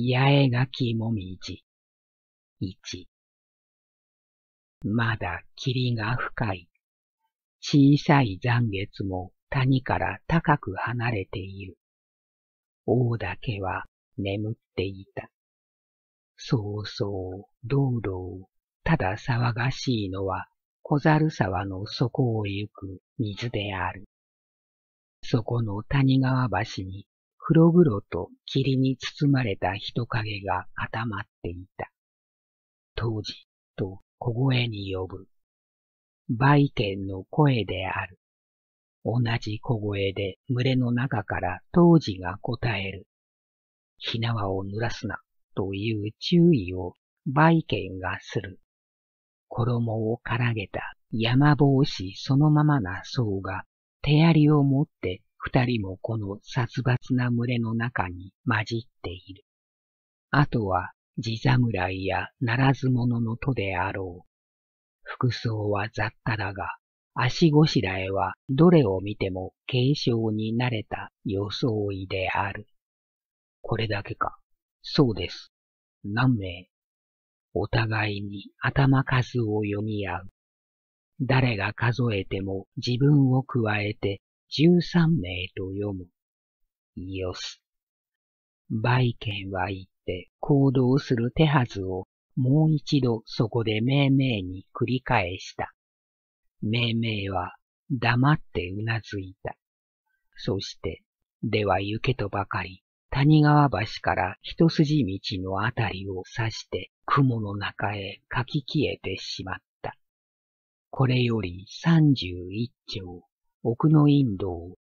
八重垣もみじ。一。まだ霧が深い。小さい残月も谷から高く離れている。王だけは眠っていた。そうそう、道路ただ騒がしいのは小猿沢の底を行く水である。そこの谷川橋に黒々と霧に包まれた人影が固まっていた。当時と小声に呼ぶ。売犬の声である。同じ小声で群れの中から当時が答える。火縄を濡らすなという注意を売犬がする。衣をからげた山帽子そのままな僧が手槍を持って二人もこの殺伐な群れの中に混じっている。あとは地侍やならず者の徒であろう。服装は雑多だが、足ごしらえはどれを見ても軽症になれた装いである。これだけか。そうです。何名。お互いに頭数を読み合う。誰が数えても自分を加えて13名と読む。イオス。売券は行って行動する手はずをもう一度そこで命名に繰り返した。命名は黙ってうなずいた。そして、では行けとばかり、谷川橋から一筋道のあたりを指して雲の中へ書き消えてしまった。これより三十一丁奥のインドを、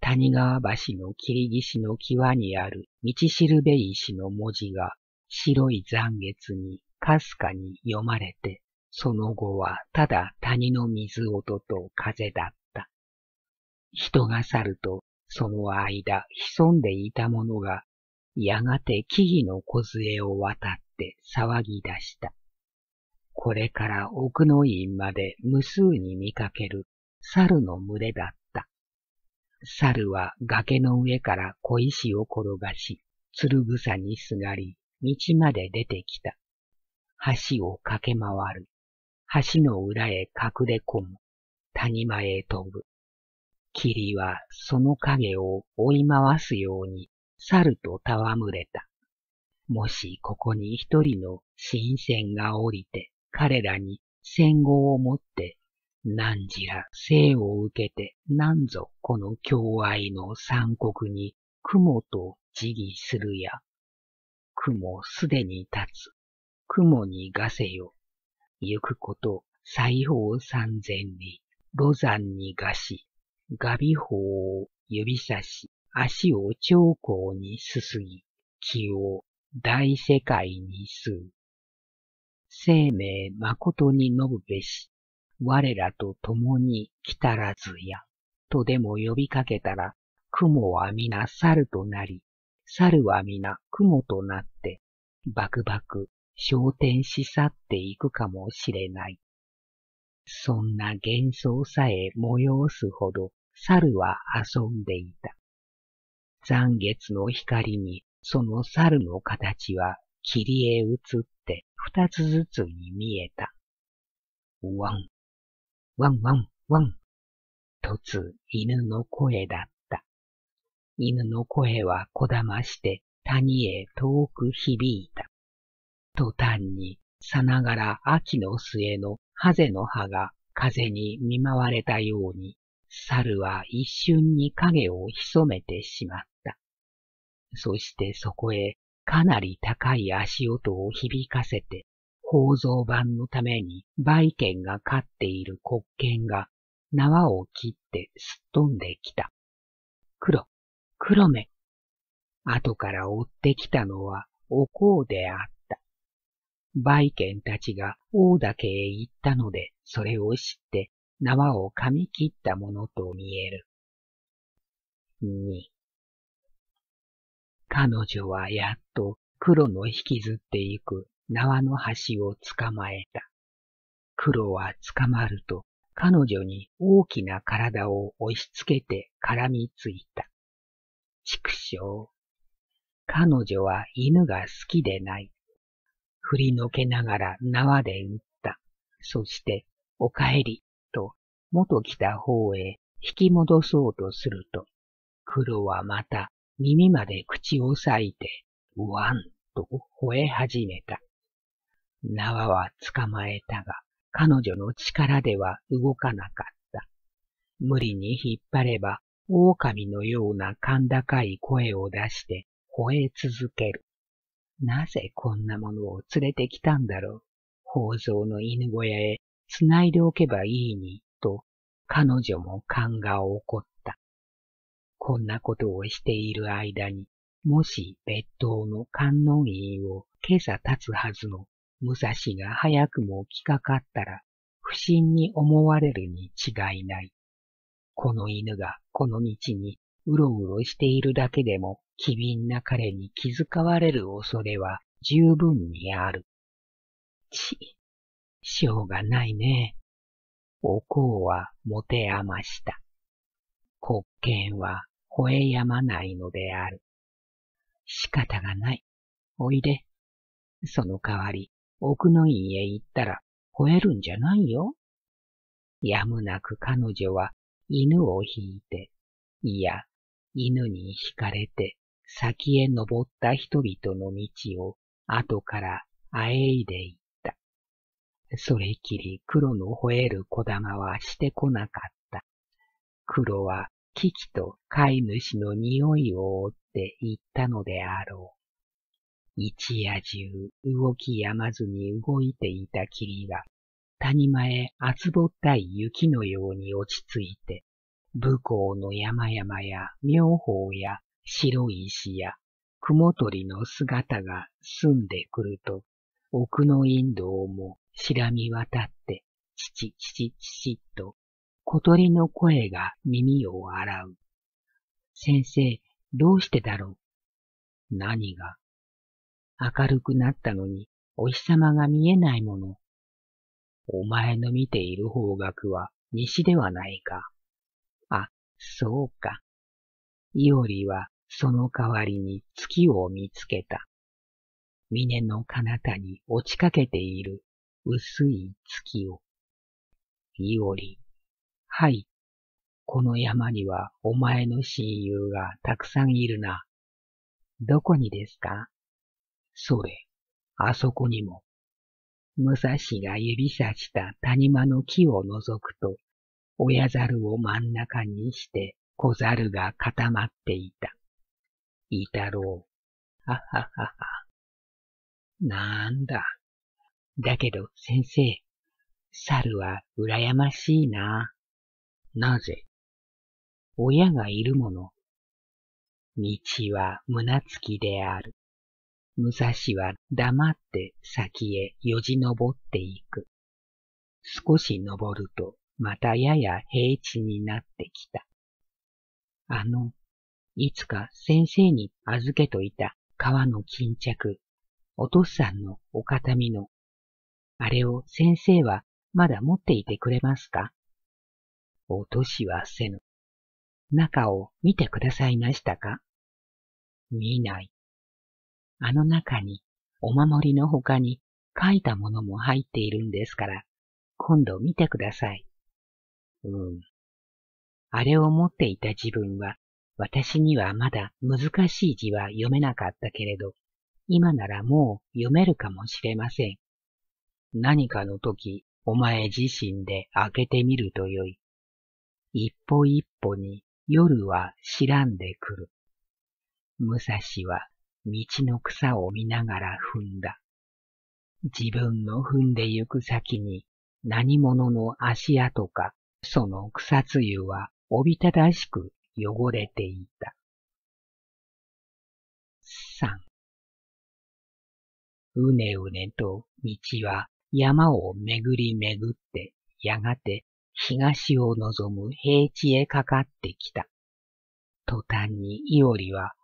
谷川橋の切り岸の際にある道しるべ石の文字が白い残月にかすかに読まれて、その後はただ谷の水音と風だった。人が去ると、その間潜んでいたものが、やがて木々の梢を渡って騒ぎ出した。これから奥の院まで無数に見かける猿の群れだった。猿は崖の上から小石を転がし、つる草にすがり、道まで出てきた。橋を駆け回る。橋の裏へ隠れ込む。谷間へ飛ぶ。霧はその影を追い回すように猿と戯れた。もしここに一人の新鮮が降りて彼らに戦後をもって何時ら生を受けて何ぞこの境愛の三国に雲と自儀するや。雲すでに立つ。雲にがせよ。行くこと西方三千里、路山にがし、ガビ法を指差し、足を長江にすすぎ、気を大世界に吸う。生命誠に述ぶべし。我らと共に来たらずや、とでも呼びかけたら、雲は皆猿となり、猿は皆雲となって、バクバク昇天し去っていくかもしれない。そんな幻想さえ催すほど猿は遊んでいた。残月の光にその猿の形は霧へ移って二つずつに見えた。ワン、ワンワンワンとつ犬の声だった。犬の声はこだまして谷へ遠く響いた。途端にさながら秋の末のハゼの葉が風に見舞われたように、猿は一瞬に影を潜めてしまった。そしてそこへかなり高い足音を響かせて構造版のために売犬が飼っている黒犬が縄を切ってすっ飛んできた。黒、黒目。後から追ってきたのはお香であった。売犬たちがだ岳へ行ったので、それを知って縄を噛み切ったものと見える。2彼女はやっと黒の引きずっていく縄の端を捕まえた。黒は捕まると彼女に大きな体を押し付けて絡みついた。畜生。彼女は犬が好きでない。振りのけながら縄で打った。そして、おかえり、と元来た方へ引き戻そうとすると、黒はまた耳まで口を裂いて、うわんと吠え始めた。縄は捕まえたが、彼女の力では動かなかった。無理に引っ張れば、狼のような甲高い声を出して吠え続ける。なぜこんなものを連れてきたんだろう。宝蔵の犬小屋へ繋いでおけばいいに、と彼女も勘が起こった。こんなことをしている間に、もし別当の観音院を今朝立つはずの武蔵が早くも来かかったら不審に思われるに違いない。この犬がこの道にうろうろしているだけでも機敏な彼に気遣われる恐れは十分にある。ち、しょうがないね。おこうは持て余した。国権は吠えやまないのである。仕方がない。おいで。その代わり、奥の院へ行ったら吠えるんじゃないよ。やむなく彼女は犬を引いて、いや、犬に引かれて先へ登った人々の道を後からあえいでいった。それきり黒の吠える小玉はしてこなかった。黒はキキと飼い主の匂いを追って行ったのであろう。一夜中動きやまずに動いていた霧が谷間へ厚ぼったい雪のように落ち着いて、武功の山々や妙法や白石や雲取の姿が澄んでくると、奥の陰道も白らみ渡って、ちちちちちちと、小鳥の声が耳を洗う。先生、どうしてだろう何が明るくなったのに、お日様が見えないもの。お前の見ている方角は西ではないか。あ、そうか。いおりはその代わりに月を見つけた。峰の彼方に落ちかけている薄い月を。いおり。はい。この山にはお前の親友がたくさんいるな。どこにですかそれ、あそこにも。武蔵が指さした谷間の木を覗くと、親猿を真ん中にして小猿が固まっていた。いたろう。はははは。なんだ。だけど先生、猿は羨ましいな。なぜ親がいるもの。道は胸つきである。武蔵は黙って先へよじ登っていく。少し登ると、またやや平地になってきた。あの、いつか先生に預けといた革の巾着、お父さんのお形見の、あれを先生はまだ持っていてくれますかおとしはせぬ。中を見てくださいましたか見ない。あの中にお守りの他に書いたものも入っているんですから、今度見てください。うん。あれを持っていた自分は、私にはまだ難しい字は読めなかったけれど、今ならもう読めるかもしれません。何かの時、お前自身で開けてみるとよい。一歩一歩に夜は知らんでくる。武蔵は道の草を見ながら踏んだ。自分の踏んで行く先に何者の足跡かその草つゆはおびただしく汚れていた。三。うねうねと道は山を巡り巡ってやがて東を望む平地へかかってきた。途端にいおりは、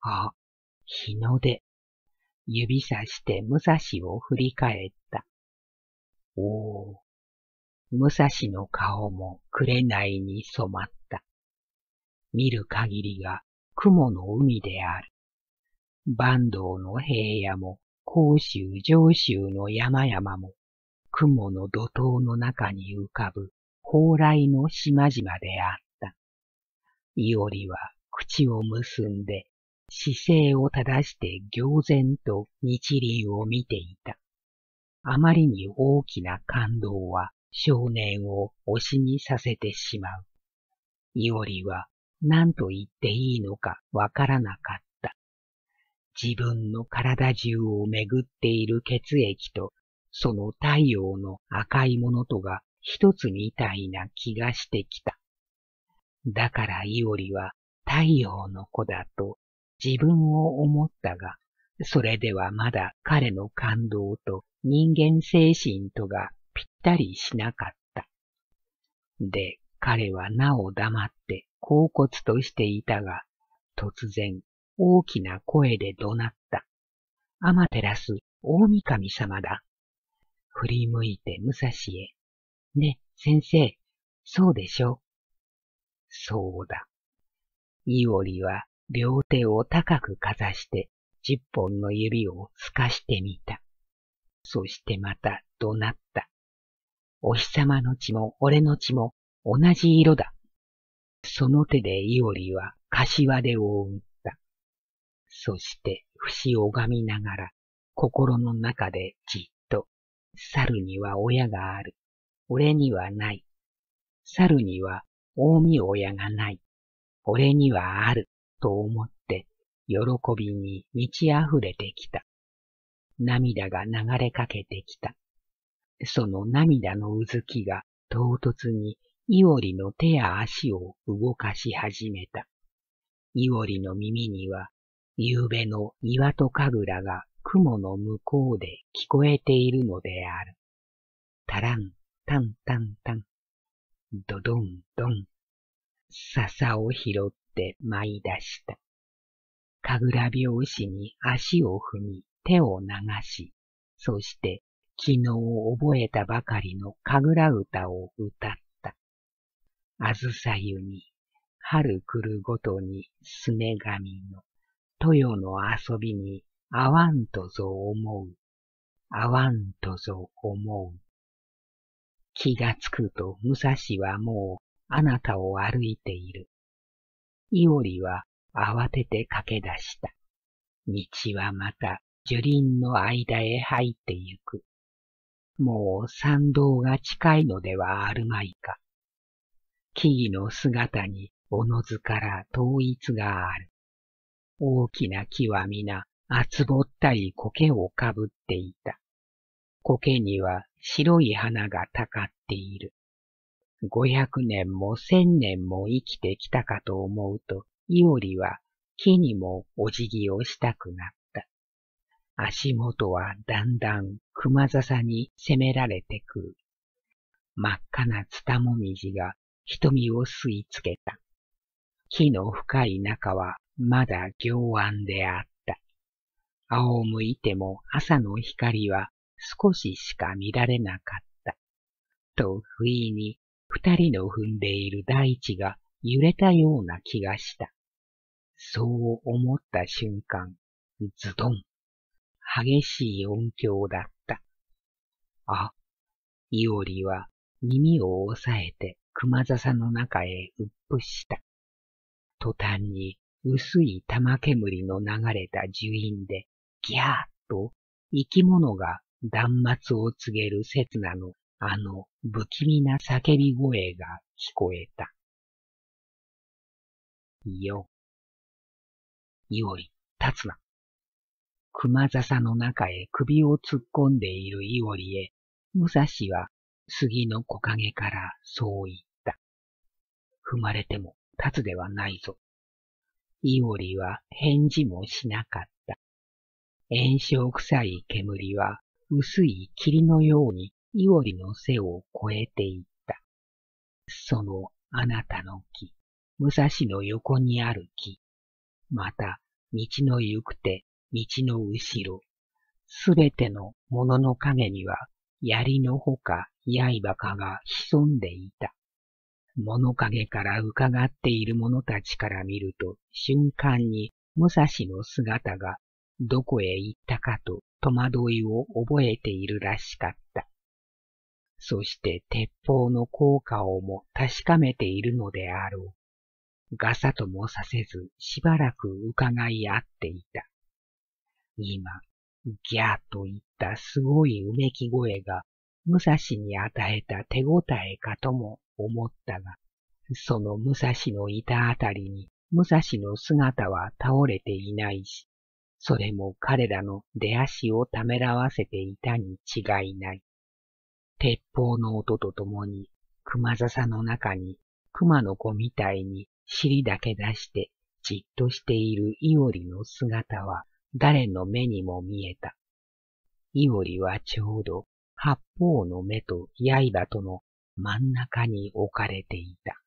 あ、日の出。指さして武蔵を振り返った。おお。武蔵の顔も紅に染まった。見る限りが雲の海である。坂東の平野も甲州上州の山々も雲の土涛の中に浮かぶ蓬来の島々であった。いおりは口を結んで姿勢を正して行然と日輪を見ていた。あまりに大きな感動は少年を推しにさせてしまう。いおりは何と言っていいのかわからなかった。自分の体中を巡っている血液とその太陽の赤いものとが一つみたいな気がしてきた。だからイオリは太陽の子だと自分を思ったが、それではまだ彼の感動と人間精神とがぴったりしなかった。で、彼はなお黙って恍惚としていたが、突然大きな声で怒鳴った。アマテラス大神様だ。振り向いて武蔵へ。ね、先生、そうでしょそうだ。イオリは両手を高くかざして十本の指を透かしてみた。そしてまた怒鳴った。お日様の血も俺の血も同じ色だ。その手でイオリは柏で覆打った。そして節を拝みながら心の中でじっと、猿には親がある。俺にはない。猿には大見親がない。俺にはある。と思って、喜びに満ち溢れてきた。涙が流れかけてきた。その涙のうずきが唐突にイオリの手や足を動かし始めた。イオリの耳には、夕べの岩と神楽が雲の向こうで聞こえているのである。タラン、タンタンタン、ドドンドン。笹を拾っって舞い出した。かぐら拍子に足を踏み、手を流し、そして昨日覚えたばかりのかぐら歌を歌った。あずさゆに、春来るごとにすねみの、豊の遊びに合わんとぞ思う、合わんとぞ思う。気がつくと武蔵はもうあなたを歩いている。いおりは慌てて駆け出した。道はまた樹林の間へ入ってゆく。もう参道が近いのではあるまいか。木々の姿におのずから統一がある。大きな木は皆、厚ぼったい苔をかぶっていた。苔には白い花がたかっている。500年も1000年も生きてきたかと思うと、いおりは木にもお辞儀をしたくなった。足元はだんだん熊笹に攻められてくる。真っ赤なツタモミジが瞳を吸い付けた。木の深い中はまだ行安であった。仰向いても朝の光は少ししか見られなかった。と不意に二人の踏んでいる大地が揺れたような気がした。そう思った瞬間、ズドン。激しい音響だった。あ、いおりは耳を押さえて熊笹の中へうっぷした。途端に薄い玉煙の流れた樹陰でギャーッと生き物が断末を告げる刹那のあの、不気味な叫び声が聞こえた。よ。いおり、立つな。熊笹の中へ首を突っ込んでいるいおりへ、武蔵は杉の木陰からそう言った。踏まれても立つではないぞ。いおりは返事もしなかった。炎症臭い煙は薄い霧のようにいおりの背を越えていった。そのあなたの木、武蔵の横にある木、また道の行く手、道の後ろ、すべてのものの影には槍のほか刃かが潜んでいた。物陰から伺っている者たちから見ると瞬間に武蔵の姿がどこへ行ったかと戸惑いを覚えているらしかった。そして鉄砲の効果をも確かめているのであろう。ガサともさせずしばらく伺い合っていた。今、ギャーといったすごいうめき声が武蔵に与えた手応えかとも思ったが、その武蔵のいたあたりに武蔵の姿は倒れていないし、それも彼らの出足をためらわせていたに違いない。鉄砲の音とともに、熊笹の中に、熊の子みたいに尻だけ出してじっとしているイオリの姿は誰の目にも見えた。イオリはちょうど八方の目と刃との真ん中に置かれていた。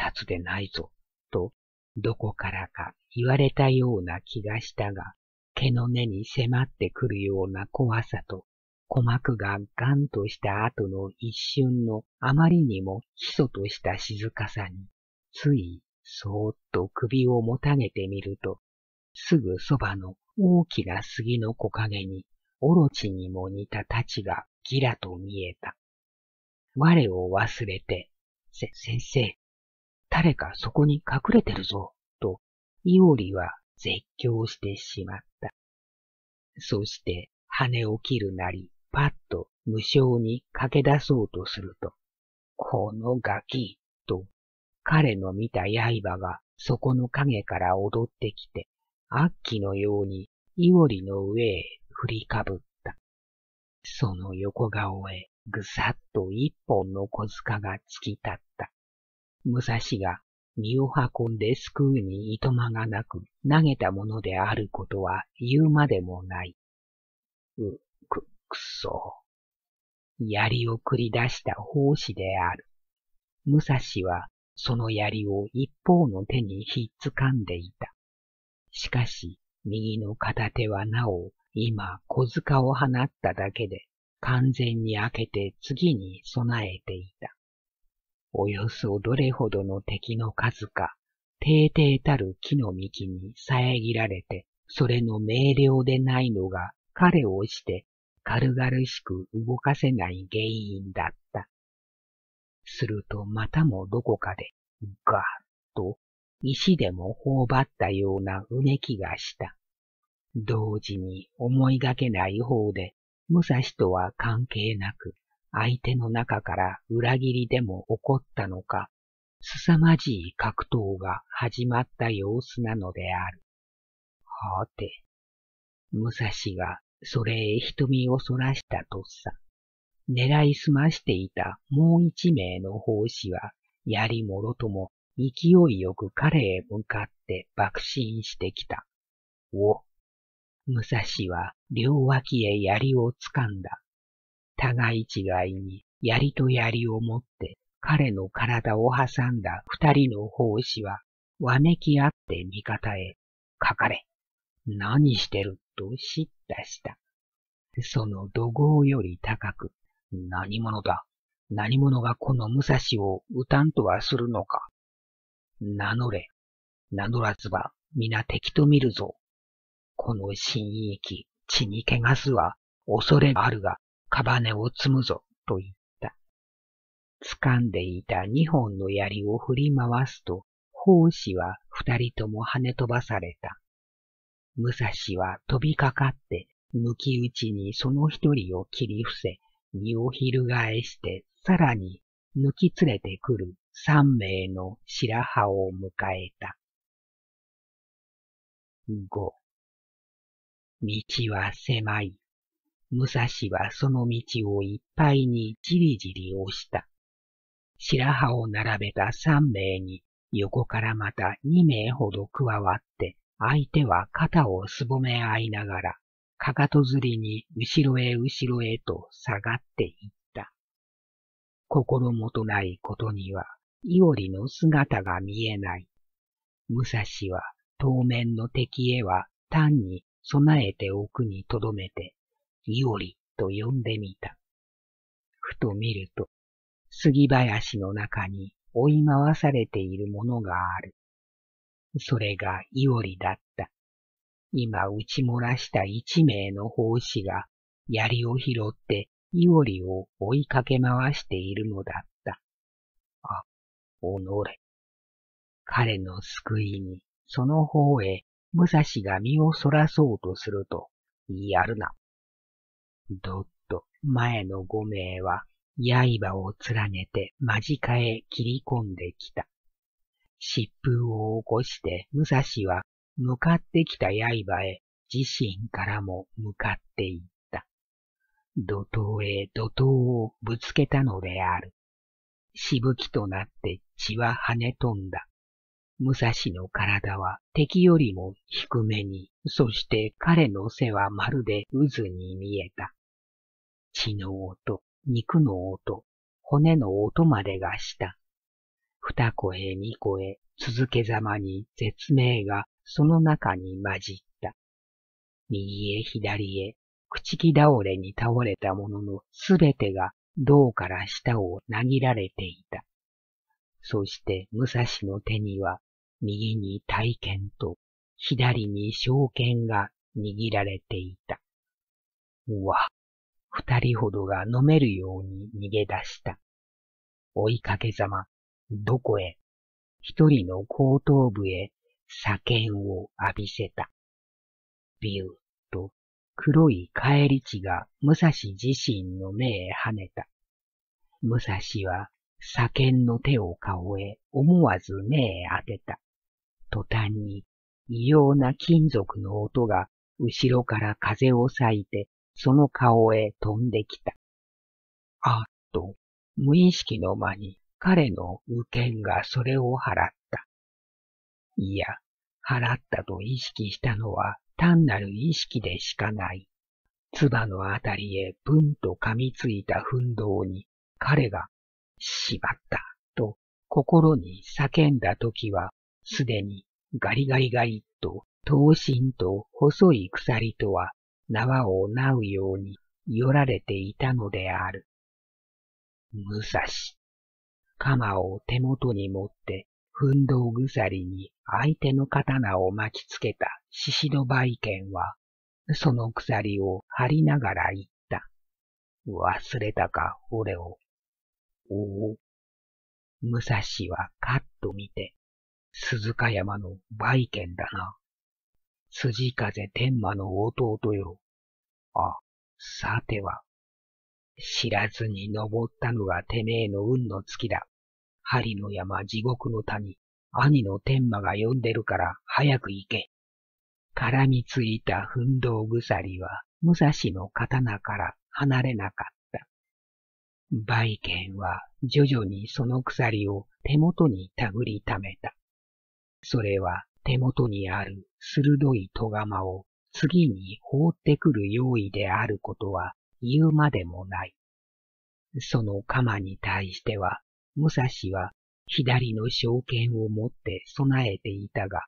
立つでないぞ、とどこからか言われたような気がしたが、毛の根に迫ってくるような怖さと鼓膜がガンとした後の一瞬のあまりにも基礎とした静かさに、ついそーっと首をもたげてみると、すぐそばの大きな杉の木陰に、オロチにも似た太刀がギラと見えた。我を忘れて、せ、先生、誰かそこに隠れてるぞ、と、イオリは絶叫してしまった。そして、羽を切るなり、パッと無償に駆け出そうとすると、このガキ、と、彼の見た刃がそこの影から踊ってきて、悪鬼のようにイオリの上へ振りかぶった。その横顔へぐさっと一本の小塚が突き立った。武蔵が身を運んで救うにいとまがなく投げたものであることは言うまでもない。う、くそ。槍を繰り出した奉仕である。武蔵はその槍を一方の手にひっつかんでいた。しかし、右の片手はなお、今、小塚を放っただけで、完全に開けて次に備えていた。およそどれほどの敵の数か、定々たる木の幹に遮られて、それの明瞭でないのが彼をして軽々しく動かせない原因だった。するとまたもどこかで、ガーッと石でも頬張ったようなうねきがした。同時に思いがけない方で、武蔵とは関係なく、相手の中から裏切りでも起こったのか、凄まじい格闘が始まった様子なのである。はて、武蔵がそれへ瞳をそらしたとっさ。狙いすましていたもう一名の奉仕は、槍もろとも勢いよく彼へ向かって爆心してきた。お。武蔵は両脇へ槍を掴んだ。互い違いに槍と槍を持って彼の体を挟んだ二人の奉仕はわめき合って味方へかかれ。何してると叱咤した。その怒号より高く、何者だ何者がこの武蔵を撃たんとはするのか名乗れ。名乗らずば、皆敵と見るぞ。この新域、血に汚すは、恐れあるが、カバネを積むぞ、と言った。掴んでいた二本の槍を振り回すと、奉仕は二人とも跳ね飛ばされた。武蔵は飛びかかって抜き打ちにその一人を切り伏せ、身を翻して、さらに抜き連れてくる三名の白羽を迎えた。五。道は狭い。武蔵はその道をいっぱいにじりじり押した。白羽を並べた三名に横からまた二名ほど加わって、相手は肩をすぼめ合いながら、かかとずりに後ろへ後ろへと下がっていった。心もとないことには、いおりの姿が見えない。武蔵は当面の敵へは単に備えておくに留めて、いおりと呼んでみた。ふと見ると、杉林の中に追い回されているものがある。それがいおりだった。今打ち漏らした一名の奉仕が槍を拾っていおりを追いかけ回しているのだった。あ、おのれ。彼の救いに、その方へ武蔵が身をそらそうとすると、やるな。どっと前の五名は刃を連ねて間近へ切り込んできた。疾風を起こして武蔵は向かってきた刃へ自身からも向かっていった。怒涛へ怒涛をぶつけたのである。しぶきとなって血は跳ね飛んだ。武蔵の体は敵よりも低めに、そして彼の背はまるで渦に見えた。血の音、肉の音、骨の音までがした。二子へ二声続けざまに絶命がその中に混じった。右へ左へ、朽木倒れに倒れたもののすべてが銅から下をなぎられていた。そして武蔵の手には右に体験と左に証券が握られていた。うわ、二人ほどが飲めるように逃げ出した。追いかけざま、どこへ、一人の後頭部へ左剣を浴びせた。ビューと黒い帰り血が武蔵自身の目へ跳ねた。武蔵は左剣の手を顔へ思わず目へ当てた。途端に異様な金属の音が後ろから風を裂いてその顔へ飛んできた。あっと、無意識の間に彼の右剣がそれを払った。いや、払ったと意識したのは単なる意識でしかない。唾のあたりへブンと噛みついた奮闘に彼が、しまったと心に叫んだ時は、すでにガリガリガリと刀身と細い鎖とは縄をなうように寄られていたのである。武蔵、鎌を手元に持って、奮闘鎖に相手の刀を巻きつけた獅子のバイケンは、その鎖を張りながら言った。忘れたか、俺を。おお。武蔵はカッと見て、鈴鹿山の売剣だな。辻風天馬の弟よ。あ、さては、知らずに登ったのがてめえの運の月だ。針の山地獄の谷、兄の天馬が呼んでるから早く行け。絡みついた奮闘鎖は武蔵の刀から離れなかった。売剣は徐々にその鎖を手元に手繰りためた。それは手元にある鋭い戸釜を次に放ってくる用意であることは言うまでもない。その鎌に対しては、武蔵は左の証券を持って備えていたが、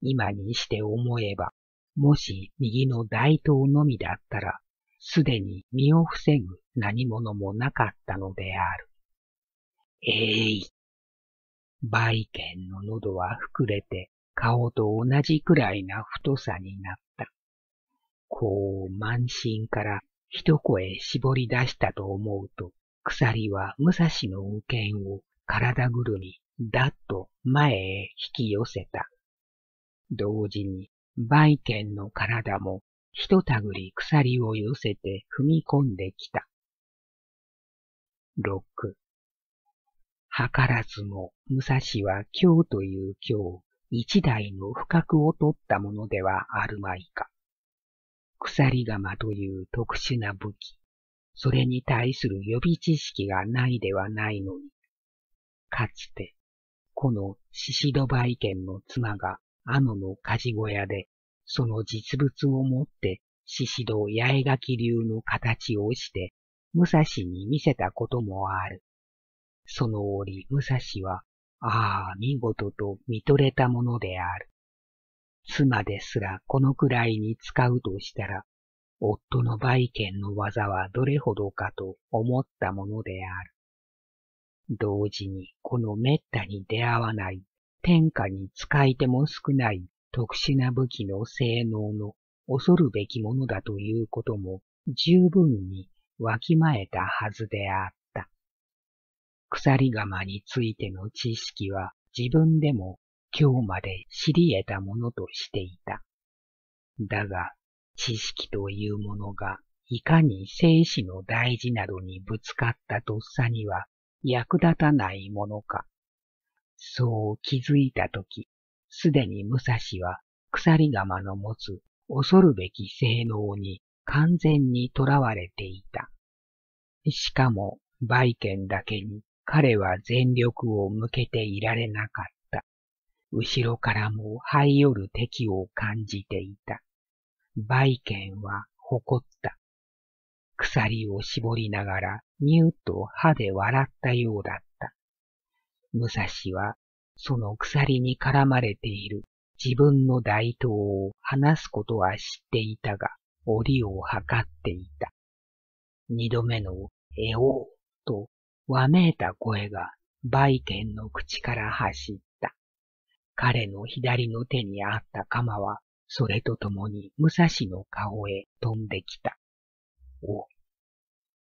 今にして思えば、もし右の大刀のみだったら、すでに身を防ぐ何者もなかったのである。えい、ー。売券の喉は膨れて顔と同じくらいな太さになった。こう満身から一声絞り出したと思うと、鎖は武蔵の右剣を体ぐるみ、だっと前へ引き寄せた。同時に、売剣の体も一たぐり鎖を寄せて踏み込んできた。六。図らずも武蔵は今日という今日、一台の不覚を取ったものではあるまいか。鎖釜という特殊な武器、それに対する予備知識がないではないのに、かつて、このシシドバイケンの妻があのの家事小屋で、その実物を持ってシシド八重垣流の形をして、武蔵に見せたこともある。その折、武蔵は、ああ、見事と見とれたものである。妻ですらこのくらいに使うとしたら、夫の売権の技はどれほどかと思ったものである。同時にこの滅多に出会わない、天下に使い手も少ない特殊な武器の性能の恐るべきものだということも十分にわきまえたはずであった。鎖釜についての知識は自分でも今日まで知り得たものとしていた。だが、知識というものがいかに生死の大事などにぶつかったとっさには役立たないものか。そう気づいたとき、すでに武蔵は鎖釜の持つ恐るべき性能に完全に囚われていた。しかも、売券だけに彼は全力を向けていられなかった。後ろからも這い寄る敵を感じていた。売剣は誇った。鎖を絞りながらニューと歯で笑ったようだった。武蔵はその鎖に絡まれている自分の大刀を離すことは知っていたが、檻を測っていた。二度目のえおうとわめいた声が売剣の口から走っ彼の左の手にあった鎌は、それと共に武蔵の顔へ飛んできた。お。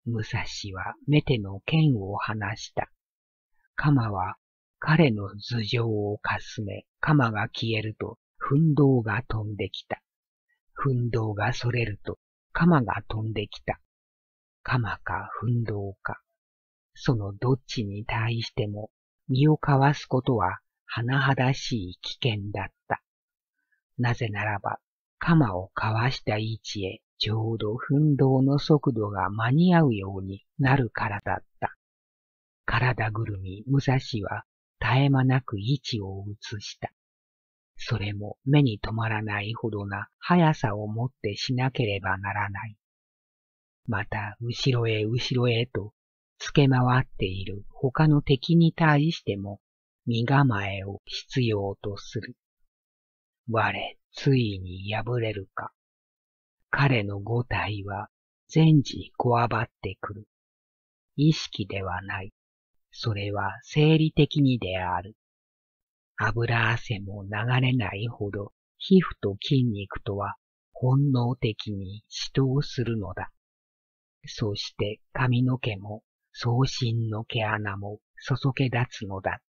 武蔵はメテの剣を離した。鎌は彼の頭上をかすめ、鎌が消えると、奮闘が飛んできた。奮闘がそれると、鎌が飛んできた。鎌か奮闘か。そのどっちに対しても、身をかわすことは甚だしい危険だった。なぜならば、鎌をかわした位置へちょうど奮闘の速度が間に合うようになるからだった。体ぐるみ武蔵は絶え間なく位置を移した。それも目に留まらないほどな速さをもってしなければならない。また、後ろへ後ろへと、付け回っている他の敵に対しても身構えを必要とする。我、ついに破れるか。彼の五体は全時こわばってくる。意識ではない。それは生理的にである。油汗も流れないほど皮膚と筋肉とは本能的に死闘するのだ。そして髪の毛も、送信の毛穴もそそけ立つのだ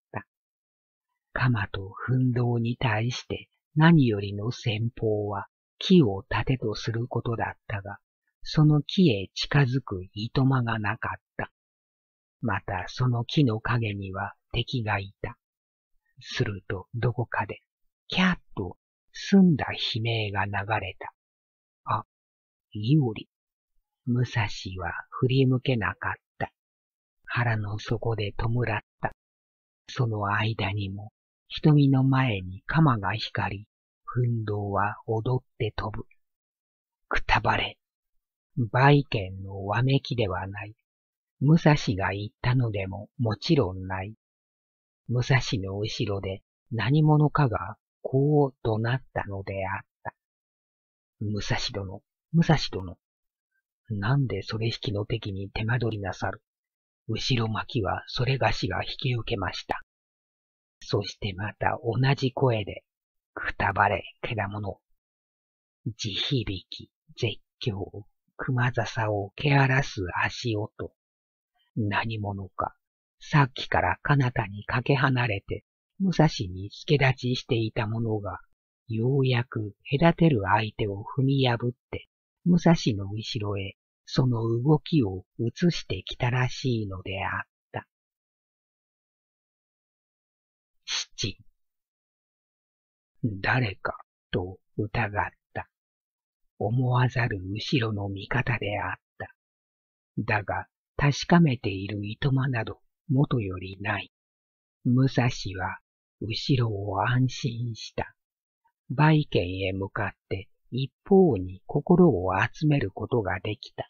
鎌と奮闘に対して何よりの戦法は木を盾とすることだったが、その木へ近づく糸間がなかった。またその木の陰には敵がいた。するとどこかで、キャッと澄んだ悲鳴が流れた。あ、いおり。武蔵は振り向けなかった。腹の底で弔った。その間にも瞳の前に鎌が光り、奮闘は踊って飛ぶ。くたばれ。売券のわめきではない。武蔵が言ったのでももちろんない。武蔵の後ろで何者かがこう怒鳴ったのであった。武蔵殿、武蔵殿。なんでそれ引きの敵に手間取りなさる。後ろ巻きはそれがしが引き受けました。そしてまた同じ声で、くたばれ、獣。地響き、絶叫、熊笹を蹴荒らす足音。何者か、さっきから彼方にかけ離れて、武蔵に助立ちしていた者が、ようやく隔てる相手を踏み破って、武蔵の後ろへ、その動きを移してきたらしいのであった。誰かと疑った。思わざる後ろの味方であった。だが確かめている糸間など元よりない。武蔵は後ろを安心した。売券へ向かって一方に心を集めることができた。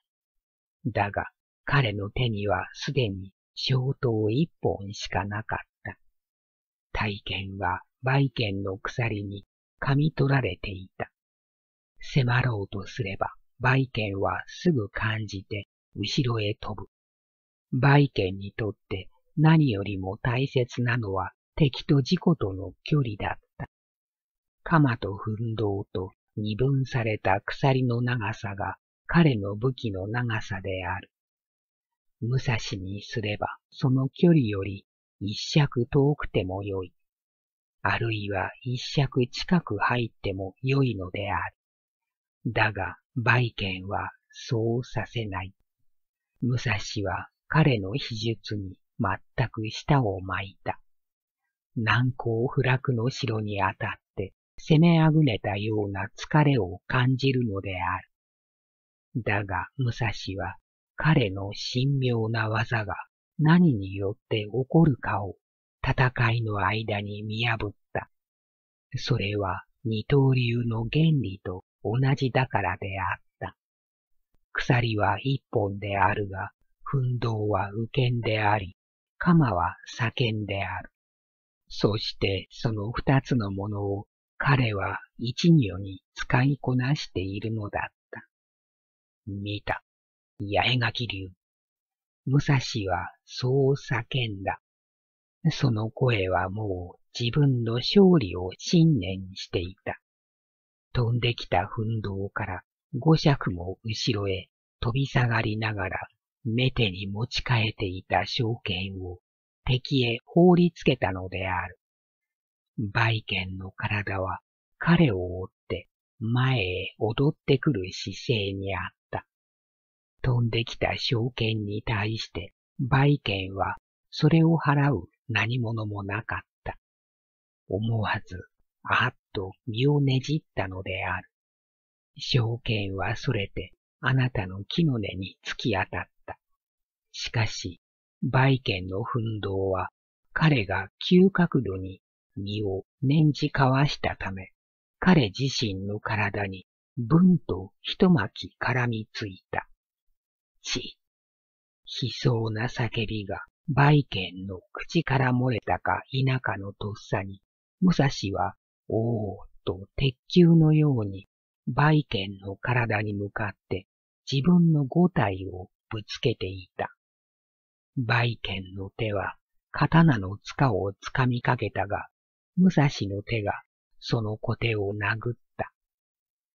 だが彼の手にはすでに消灯一本しかなかった。体験は売券の鎖に噛み取られていた。迫ろうとすれば、売券はすぐ感じて後ろへ飛ぶ。売券にとって何よりも大切なのは敵と事故との距離だった。鎌と奮闘と二分された鎖の長さが彼の武器の長さである。武蔵にすればその距離より一尺遠くてもよい。あるいは一尺近く入っても良いのである。だが、売権はそうさせない。武蔵は彼の秘術に全く舌を巻いた。難攻不落の城にあたって攻めあぐねたような疲れを感じるのである。だが武蔵は彼の神妙な技が何によって起こるかを戦いの間に見破った。それは二刀流の原理と同じだからであった。鎖は一本であるが、奮闘は右剣であり、鎌は左剣である。そしてその二つのものを彼は一如に使いこなしているのだった。見た。八重垣流。武蔵はそう叫んだ。その声はもう自分の勝利を信念していた。飛んできた奮闘から五尺も後ろへ飛び下がりながらメテに持ち替えていた証券を敵へ放りつけたのである。売券の体は彼を追って前へ踊ってくる姿勢にあった。飛んできた証券に対して売券はそれを払う何者もなかった。思わず、あっと身をねじったのである。証券はそれてあなたの木の根に突き当たった。しかし、売券の奮闘は彼が急角度に身を念じかわしたため、彼自身の体にぶんと一巻き絡みついた。ち、悲壮な叫びが売券の口から漏れたか否かのとっさに、武蔵は、おおと鉄球のように、売券の体に向かって自分の五体をぶつけていた。売券の手は刀の塚をつかみかけたが、武蔵の手がその小手を殴った。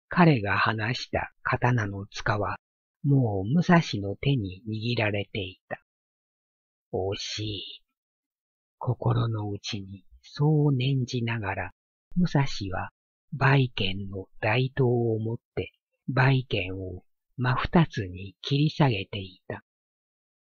彼が話した刀の塚は、もう武蔵の手に握られていた。惜しい。心の内にそう念じながら、武蔵は売券の大刀を持って売券を真二つに切り下げていた。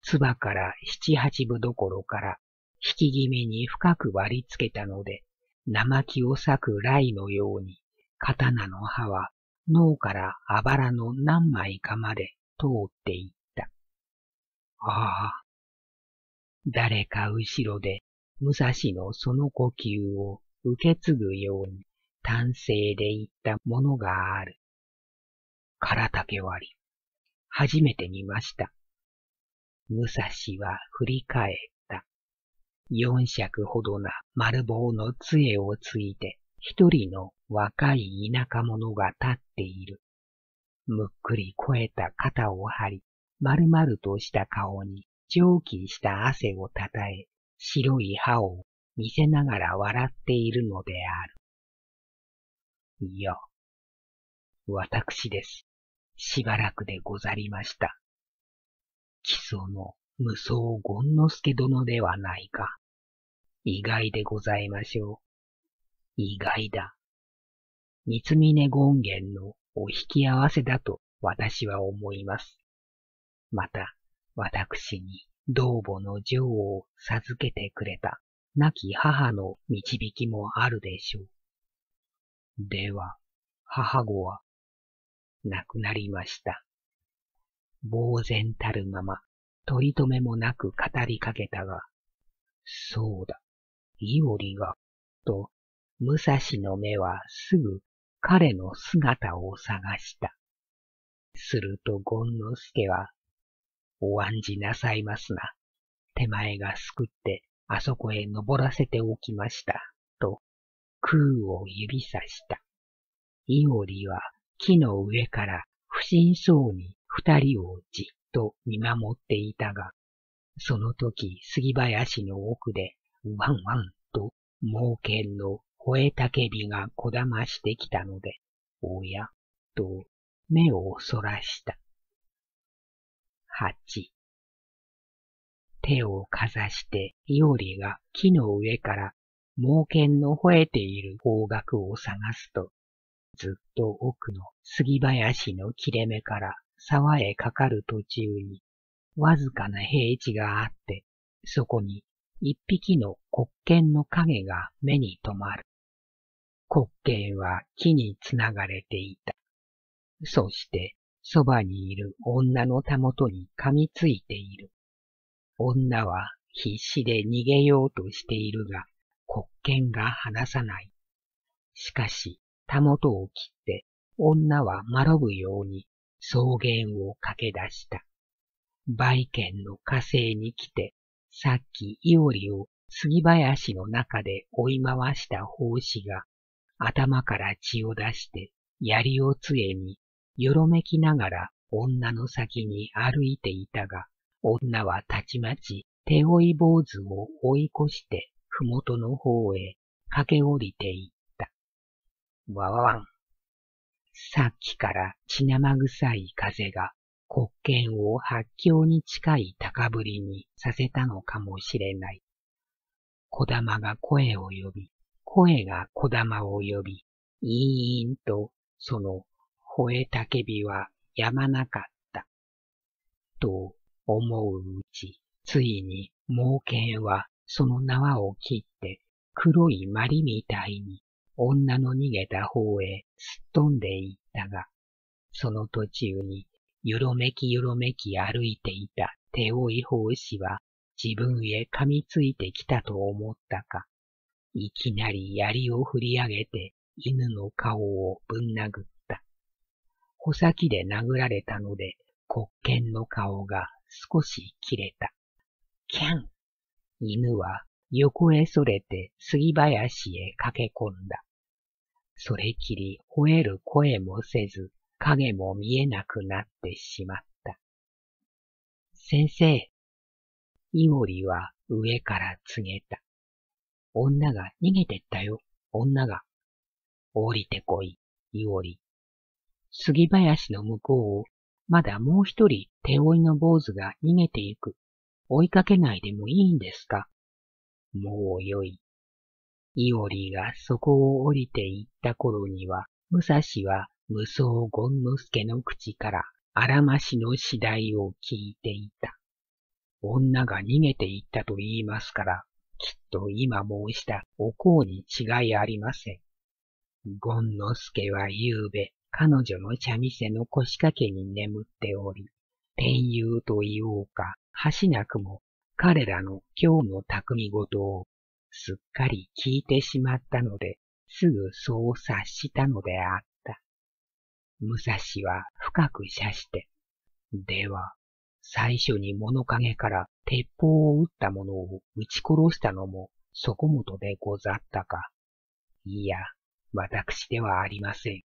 唾から七八分どころから引き気味に深く割り付けたので、生木を裂く雷のように、刀の刃は脳からあばらの何枚かまで通っていった。ああ、誰か後ろで武蔵のその呼吸を受け継ぐように単精で言ったものがある。空竹割り、初めて見ました。武蔵は振り返った。四尺ほどな丸棒の杖をついて一人の若い田舎者が立っている。むっくり肥えた肩を張り、丸々とした顔に蒸気した汗をたたえ、白い歯を見せながら笑っているのである。いや、私です。しばらくでござりました。基礎の無双権之助殿ではないか。意外でございましょう。意外だ。三峰権現のお引き合わせだと私は思います。また、私に同母の女王を授けてくれた亡き母の導きもあるでしょう。では、母子は亡くなりました。呆然たるまま、取り留めもなく語りかけたが、そうだ、いおりが、と、武蔵の目はすぐ彼の姿を探した。すると、ゴンの助はお案じなさいますな。手前がすくってあそこへ登らせておきました。と、空を指さした。イオリは木の上から不審そうに二人をじっと見守っていたが、その時杉林の奥でワンワンと猛犬の吠えたけびがこだましてきたので、おや、と目をそらした。八。手をかざしていおりが木の上から猛犬の吠えている方角を探すと、ずっと奥の杉林の切れ目から沢へかかる途中に、わずかな平地があって、そこに一匹の黒犬の影が目に留まる。黒犬は木につながれていた。そしてそばにいる女のたもとに噛みついている。女は必死で逃げようとしているが、黒剣が離さない。しかし、たもとを切って、女はまろぶように草原を駆け出した。売県の火星に来て、さっきいおりを杉林の中で追い回した法師が、頭から血を出して槍を杖によろめきながら女の先に歩いていたが、女はたちまち手負い坊主を追い越してふもとの方へ駆け降りていった。わわわん。さっきから血生臭い風が国権を発狂に近い高ぶりにさせたのかもしれない。小玉が声を呼び、声が小玉を呼び、いーんとその吠え叫びはやまなかった。と思ううち、ついに猛犬はその縄を切って黒いまりみたいに女の逃げた方へすっ飛んでいったが、その途中にゆろめきゆろめき歩いていた手追い法師は自分へ噛みついてきたと思ったか、いきなり槍を振り上げて犬の顔をぶん殴っ穂先で殴られたので、黒犬の顔が少し切れた。キャン犬は横へそれて杉林へ駆け込んだ。それきり吠える声もせず、影も見えなくなってしまった。先生、イオリは上から告げた。女が逃げてったよ、女が。降りてこい、イオリ。杉林の向こうを、まだもう一人手追いの坊主が逃げていく。追いかけないでもいいんですかもうよい。イオリがそこを降りていった頃には、武蔵は無双ゴンノスケの口からあらましの次第を聞いていた。女が逃げていったと言いますから、きっと今申したお香に違いありません。ゴンノスケは夕べ、彼女の茶店の腰掛けに眠っており、天遊と言おうか、はしなくも彼らの今日の匠事をすっかり聞いてしまったので、すぐそう察したのであった。武蔵は深く射して、では、最初に物陰から鉄砲を撃った者を撃ち殺したのもそこもとでござったか。いや、私ではありません。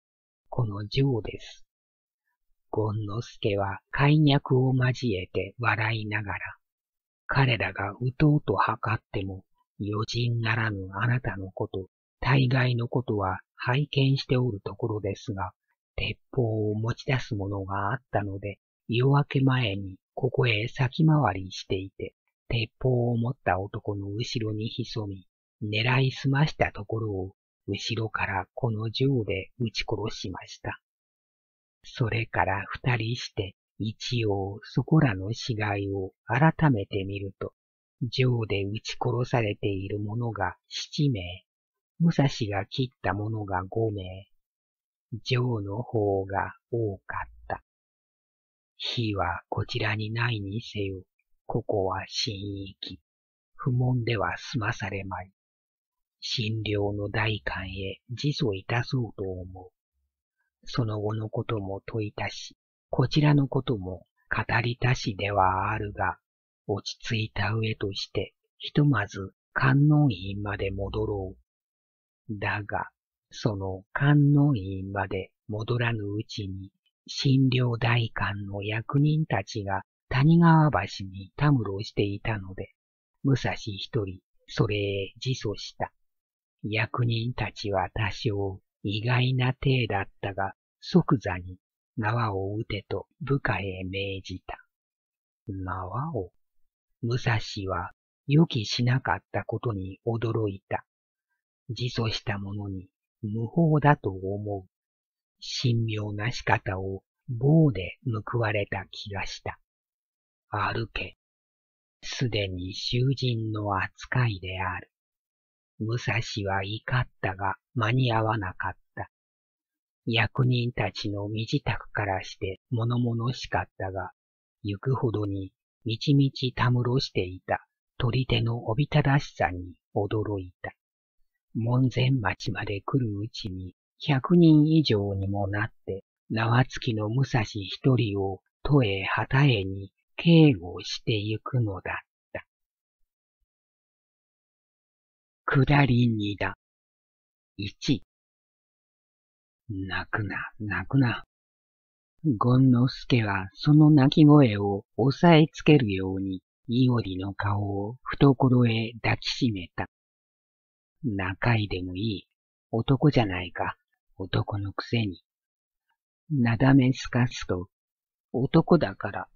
この城です。ゴンの助は解脈を交えて笑いながら、彼らが打とうと測っても、余人ならぬあなたのこと、大概のことは拝見しておるところですが、鉄砲を持ち出すものがあったので、夜明け前にここへ先回りしていて、鉄砲を持った男の後ろに潜み、狙いすましたところを後ろからこの銃で撃ち殺しました。それから二人して一応そこらの死骸を改めて見ると、銃で撃ち殺されている者が七名、武蔵が切った者が五名、城の方が多かった。火はこちらにないにせよ、ここは新域。不問では済まされまい。診療の代官へ自訴いたそうと思う。その後のことも問いたし、こちらのことも語りたしではあるが、落ち着いた上として、ひとまず観音院まで戻ろう。だが、その観音院まで戻らぬうちに、診療代官の役人たちが谷川橋にたむろしていたので、武蔵一人、それへ自訴した。役人たちは多少意外な体だったが、即座に縄を打てと部下へ命じた。縄を武蔵は予期しなかったことに驚いた。自訴した者に無法だと思う。神妙な仕方を棒で報われた気がした。歩け。すでに囚人の扱いである。武蔵は怒ったが間に合わなかった。役人たちの身支度からして物々しかったが、行くほどにみちみちたむろしていた取り手のおびただしさに驚いた。門前町まで来るうちに百人以上にもなって縄付きの武蔵一人を都へ旗へに警護してゆくのだ下りにだ。1。泣くな、泣くな。ゴンの助はその泣き声を押さえつけるように、イオリの顔を懐へ抱きしめた。中いでもいい。男じゃないか。男のくせに。なだめすかすと、男だから。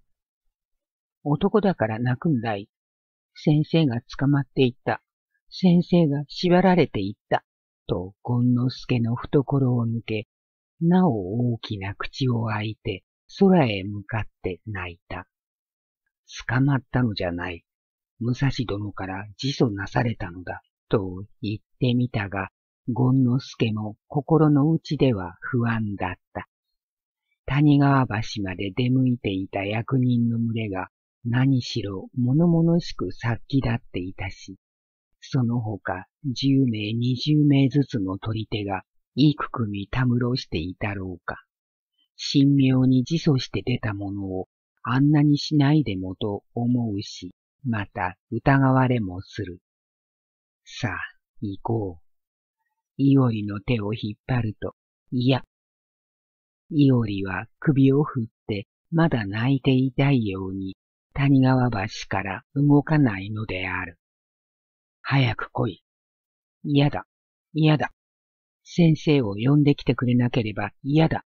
男だから泣くんだい。先生が捕まっていった。先生が縛られていった、と権之助の懐を抜け、なお大きな口を開いて空へ向かって泣いた。捕まったのじゃない。武蔵殿から自訴なされたのだ、と言ってみたが、権之助も心の内では不安だった。谷川橋まで出向いていた役人の群れが何しろ物々しく殺気立っていたし、その他十名二十名ずつの取り手がいくくみたむろしていたろうか。神妙に自訴して出たものをあんなにしないでもと思うし、また疑われもする。さあ、行こう。いおりの手を引っ張ると、いや。いおりは首を振ってまだ泣いていたいように谷川橋から動かないのである。早く来い。嫌だ、嫌だ。先生を呼んできてくれなければ嫌だ。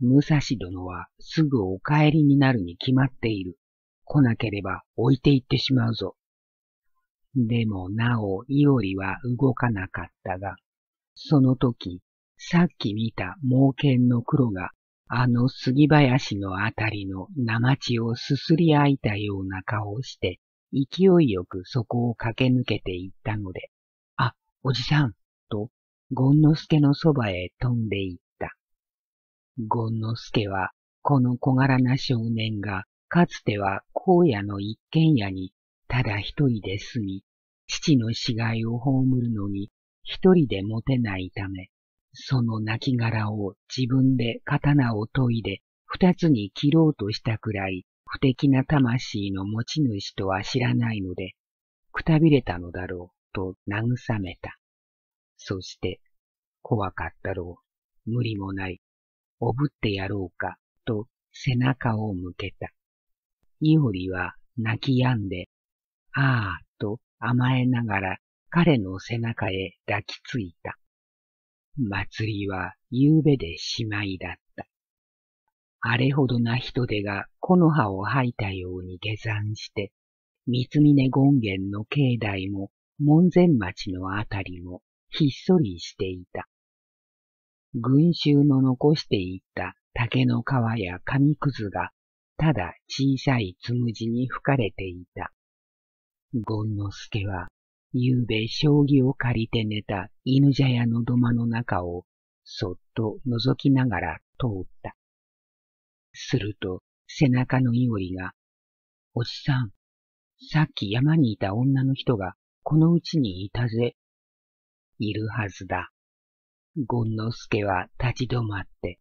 武蔵殿はすぐお帰りになるに決まっている。来なければ置いて行ってしまうぞ。でもなお、いおりは動かなかったが、その時、さっき見た猛犬の黒が、あの杉林のあたりの生地をすすりあいたような顔をして、勢いよくそこを駆け抜けていったので、あ、おじさん、と、ゴンのケのそばへ飛んでいった。ゴンのケは、この小柄な少年が、かつては荒野の一軒家に、ただ一人で住み、父の死骸を葬るのに、一人で持てないため、その亡骸を自分で刀を研いで二つに切ろうとしたくらい不敵な魂の持ち主とは知らないので、くたびれたのだろうと慰めた。そして、怖かったろう、無理もない、おぶってやろうか、と背中を向けた。いおりは泣き止んで、ああ、と甘えながら彼の背中へ抱きついた。祭りは夕べでしまいだった。あれほどな人手が木の葉を吐いたように下山して、三峰権現の境内も門前町のあたりもひっそりしていた。群衆の残していった竹の皮や紙くずが、ただ小さいつむじに吹かれていた。権之助は、夕べ将棋を借りて寝た犬茶屋の土間の中を、そっと覗きながら通った。すると、背中のいおりが、おじさん、さっき山にいた女の人がこのうちにいたぜ。いるはずだ。ゴンの助は立ち止まって、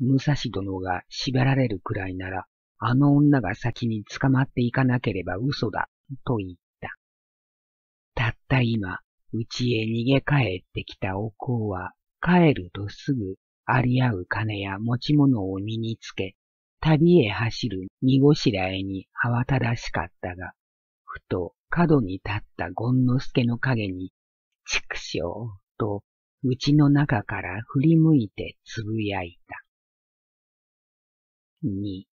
武蔵殿が縛られるくらいなら、あの女が先に捕まっていかなければ嘘だ、と言った。たった今、家へ逃げ帰ってきたお子は、帰るとすぐ、ありあう金や持ち物を身につけ、旅へ走る荷ごしらえに慌ただしかったが、ふと角に立った権之助の影に、畜生と、うちの中から振り向いてつぶやいた。二、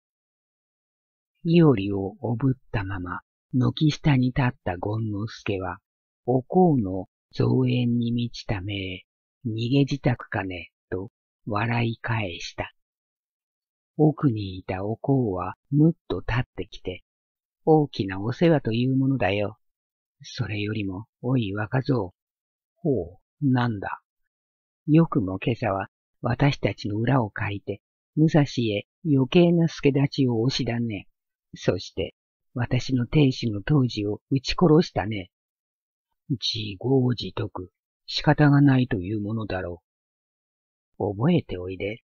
いおりをおぶったまま、軒下に立った権之助は、おうの増援に満ちた目へ、逃げ自宅かね、と笑い返した。奥にいたおこうはむっと立ってきて、大きなお世話というものだよ。それよりも、おい若造。ほう、なんだ。よくも今朝は私たちの裏を借りて、武蔵へ余計な助立ちを押しだね。そして、私の亭主の当時を撃ち殺したね。自業自得、仕方がないというものだろう。覚えておいで。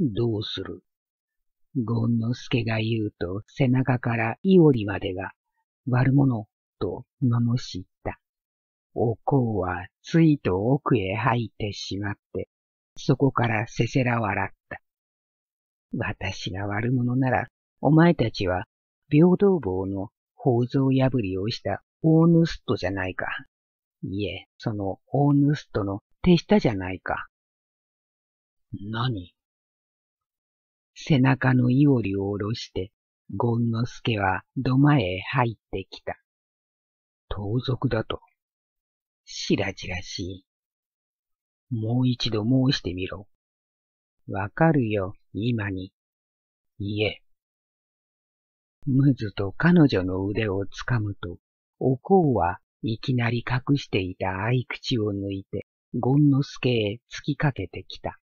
どうするゴンの助が言うと背中からイオリまでが悪者と罵った。おこうはついと奥へ入ってしまって、そこからせせら笑った。私が悪者なら、お前たちは平等棒の宝蔵破りをしたオーヌストじゃないか。いえ、そのオーヌストの手下じゃないか。何背中のいおりを下ろして、ゴンの助は土間へ入ってきた。盗賊だと。しらじらしい。もう一度申してみろ。わかるよ、今に。いえ。むずと彼女の腕をつかむと、おこうはいきなり隠していた合口を抜いて、ゴンの助へ突きかけてきた。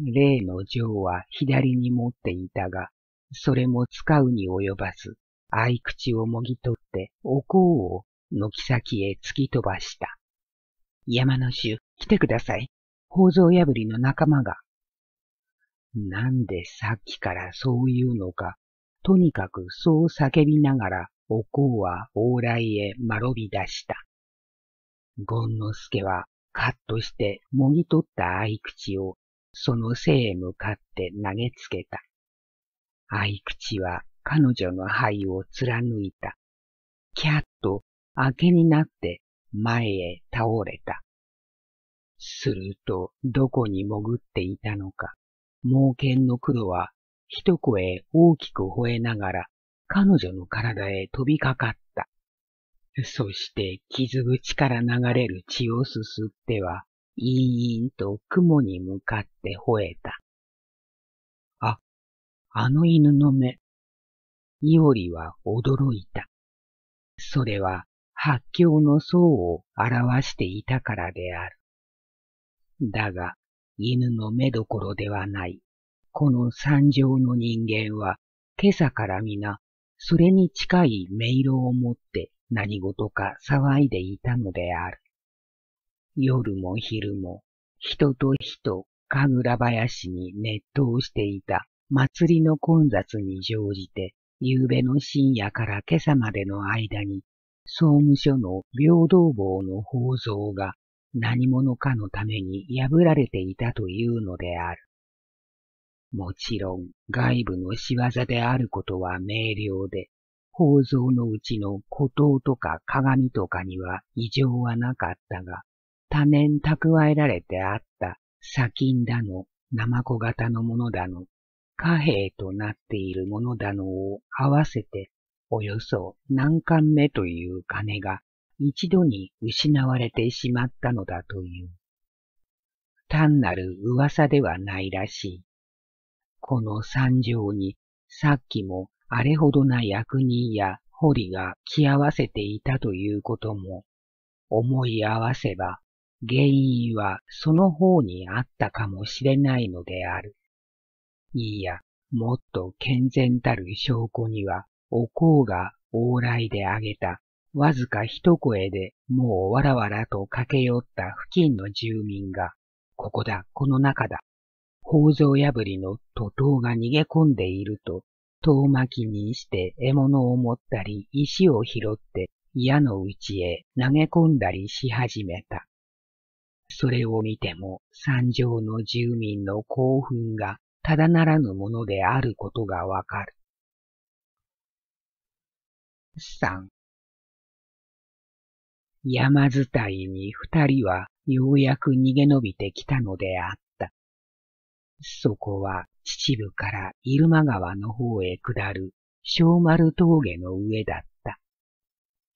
例の錠は左に持っていたが、それも使うに及ばず、合口をもぎ取ってお香を軒先へ突き飛ばした。山の衆、来てください。宝蔵破りの仲間が。なんでさっきからそう言うのか、とにかくそう叫びながら、お香は往来へまろび出した。ゴンの助はカッとしてもぎ取った合口をその背へ向かって投げつけた。合口は彼女の肺を貫いた。キャッと明けになって前へ倒れた。すると、どこに潜っていたのか、猛犬の黒は一声大きく吠えながら彼女の体へ飛びかかった。そして傷口から流れる血をすすっては、いいんと雲に向かって吠えた。あ、あの犬の目。いおりは驚いた。それは八狂の層を表していたからである。だが、犬の目どころではない。この山上の人間は、今朝から皆、それに近い音色を持って何事か騒いでいたのである。夜も昼も、人と人、神楽林に熱湯していた祭りの混雑に乗じて、夕べの深夜から今朝までの間に、総務所の平等棒の宝蔵が何者かのために破られていたというのである。もちろん外部の仕業であることは明瞭で、宝蔵のうちの孤島とか鏡とかには異常はなかったが、多年蓄えられてあった砂金だの、生コ型のものだの、貨幣となっているものだのを合わせて、およそ何巻目という金が一度に失われてしまったのだという。単なる噂ではないらしい。この惨状にさっきもあれほどな役人や堀が着合わせていたということも思い合わせば原因はその方にあったかもしれないのである。いいや、もっと健全たる証拠には、お香が往来であげた、わずか一声でもうわらわらと駆け寄った付近の住民が、ここだ、この中だ、宝蔵破りの徒党が逃げ込んでいると、遠巻きにして獲物を持ったり石を拾って矢の内へ投げ込んだりし始めた。それを見ても山上の住民の興奮がただならぬものであることがわかる。山伝いに二人はようやく逃げ延びてきたのであった。そこは秩父から入間川の方へ下る小丸峠の上だった。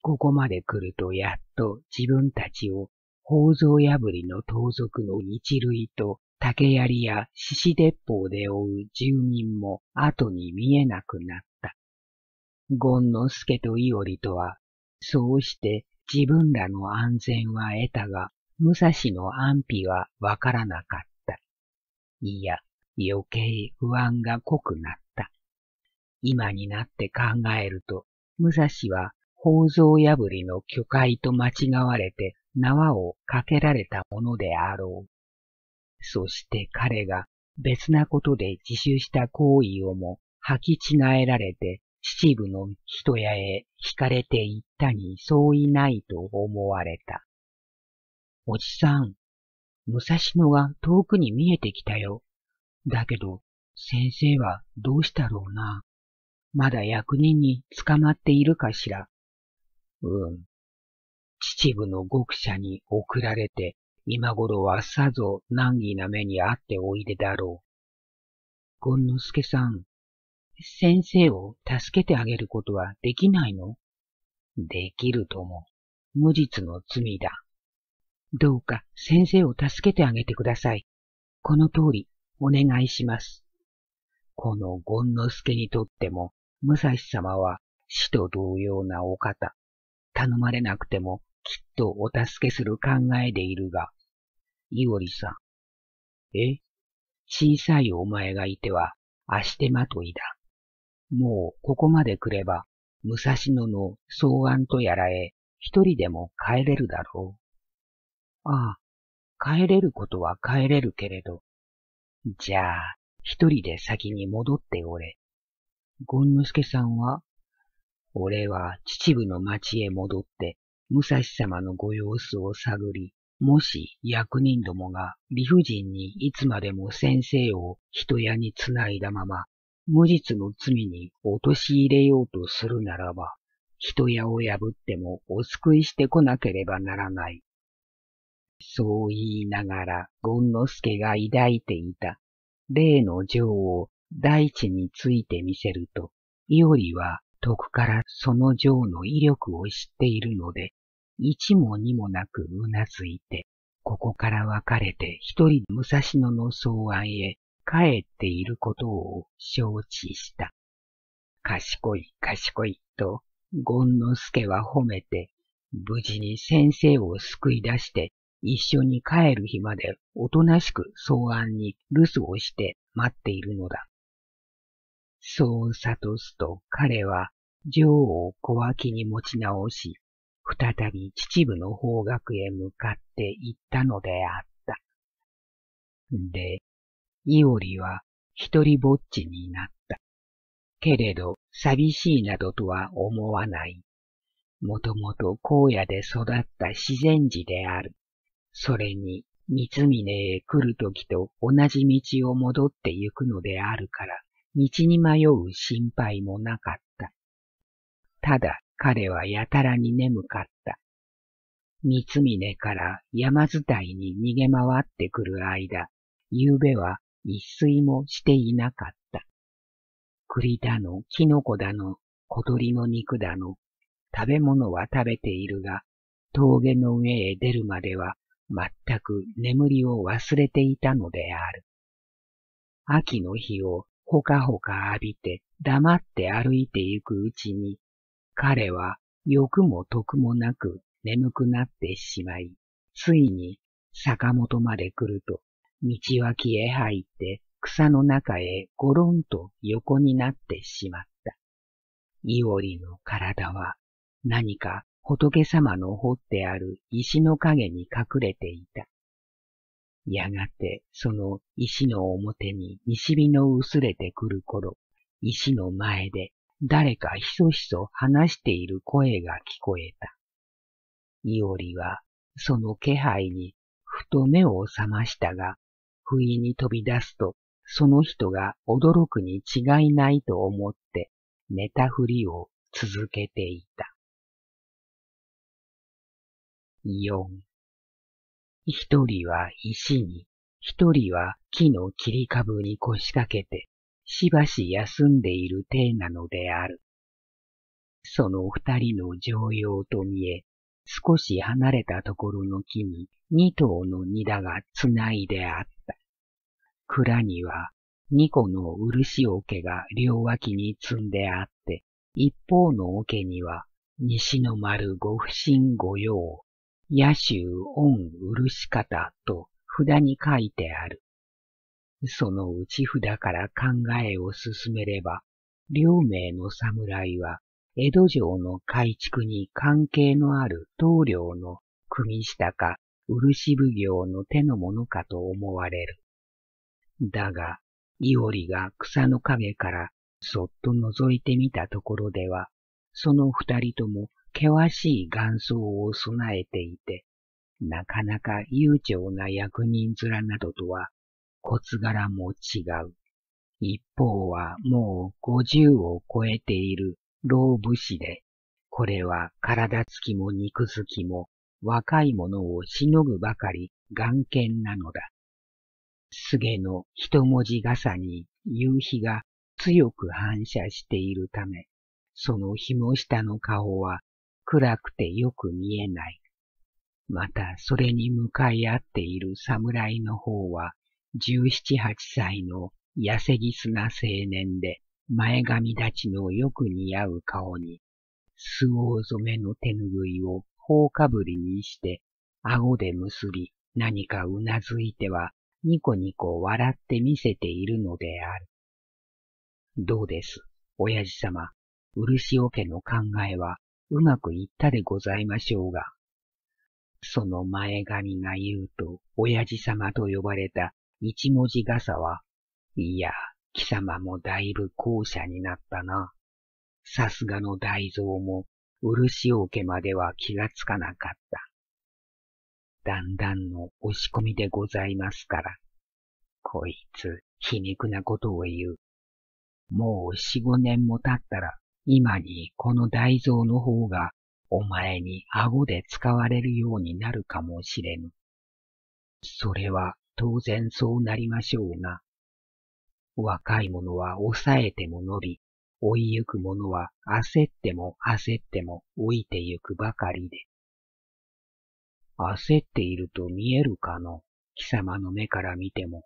ここまで来るとやっと自分たちを宝蔵破りの盗賊の一類と竹槍や獅子鉄砲で追う住民も後に見えなくなった。権之助と伊織とは、そうして自分らの安全は得たが、武蔵の安否はわからなかった。いや、余計不安が濃くなった。今になって考えると、武蔵は宝蔵破りの巨海と間違われて縄をかけられたものであろう。そして彼が別なことで自首した行為をも履き違えられて秩父の人屋へ惹かれていったに相違ないと思われた。おじさん、武蔵野が遠くに見えてきたよ。だけど、先生はどうしたろうな。まだ役人に捕まっているかしら。うん。秩父の極者に送られて、今頃はさぞ難儀な目にあっておいでだろう。ゴンノスケさん、先生を助けてあげることはできないのできるとも、無実の罪だ。どうか先生を助けてあげてください。この通り、お願いします。このゴンノスケにとっても、武蔵様は死と同様なお方。頼まれなくてもきっとお助けする考えでいるが、いおりさん。え小さいお前がいては、足手まといだ。もうここまで来れば、武蔵野の草案とやらへ一人でも帰れるだろう。ああ、帰れることは帰れるけれど。じゃあ、一人で先に戻っておれ。ゴンのすさんは俺は秩父の町へ戻って武蔵様のご様子を探り、もし役人どもが理不尽にいつまでも先生を人屋につないだまま、無実の罪に陥れようとするならば、人屋を破ってもお救いしてこなければならない。そう言いながら、権之助が抱いていた、例の情を大地について見せると、いおりは徳からその情の威力を知っているので、一も二もなくうなずいて、ここから別れて一人武蔵野の草案へ帰っていることを承知した。賢い賢いと、権之助は褒めて、無事に先生を救い出して一緒に帰る日までおとなしく草案に留守をして待っているのだ。そう悟すと彼は女王を小脇に持ち直し、再び秩父の方角へ向かって行ったのであった。で、いおりは一人ぼっちになった。けれど、寂しいなどとは思わない。もともと荒野で育った自然児である。それに、三峰へ来るときと同じ道を戻って行くのであるから、道に迷う心配もなかった。ただ、彼はやたらに眠かった。三峰から山伝いに逃げ回ってくる間、夕べは一睡もしていなかった。栗だの、キノコだの、小鳥の肉だの、食べ物は食べているが、峠の上へ出るまでは全く眠りを忘れていたのである。秋の日をほかほか浴びて黙って歩いていくうちに彼は欲も得もなく眠くなってしまい、ついに坂本まで来ると、道脇へ入って草の中へごろんと横になってしまった。いおりの体は何か仏様の掘ってある石の影に隠れていた。やがてその石の表に西日の薄れてくる頃、石の前で誰かひそひそ話している声が聞こえた。いおりはその気配にふと目を覚ましたが、不意に飛び出すと、その人が驚くに違いないと思って、寝たふりを続けていた。四。一人は石に、一人は木の切り株に腰掛けて、しばし休んでいる体なのである。その二人の常用と見え、少し離れたところの木に二頭の荷だがつないであった。蔵には二個の漆桶が両脇に積んであって、一方の桶には西の丸ご不審御用、野州恩漆方と札に書いてある。その内、ち札から考えを進めれば、両名の侍は、江戸城の改築に関係のある棟梁の組下か漆奉行の手のものかと思われる。だが、いおりが草の陰からそっと覗いてみたところでは、その二人とも険しい眼相を備えていて、なかなか悠長な役人面などとは骨柄も違う。一方はもう50を超えている老武士で、これは体つきも肉付きも若い者をしのぐばかり眼見なのだ。すげの一文字傘に夕日が強く反射しているため、その紐下の顔は暗くてよく見えない。またそれに向かい合っている侍の方は十七八歳の痩せぎすな青年で、前髪立ちのよく似合う顔に、巣を染めの手ぬぐいを頬かぶりにして、顎で結び、何かうなずいては、ニコニコ笑って見せているのである。どうです、親父様、漆桶の考えはうまくいったでございましょうが。その前髪が言うと、親父様と呼ばれた一文字傘は、いや、貴様もだいぶ後者になったな。さすがの大蔵も、漆桶までは気がつかなかった。だんだんの押し込みでございますから。こいつ、皮肉なことを言う。もう四五年も経ったら、今にこの大蔵の方が、お前に顎で使われるようになるかもしれぬ。それは当然そうなりましょうが、若い者は抑えても伸び、追いゆく者は焦っても焦っても老いてゆくばかりで。焦っていると見えるかの、貴様の目から見ても。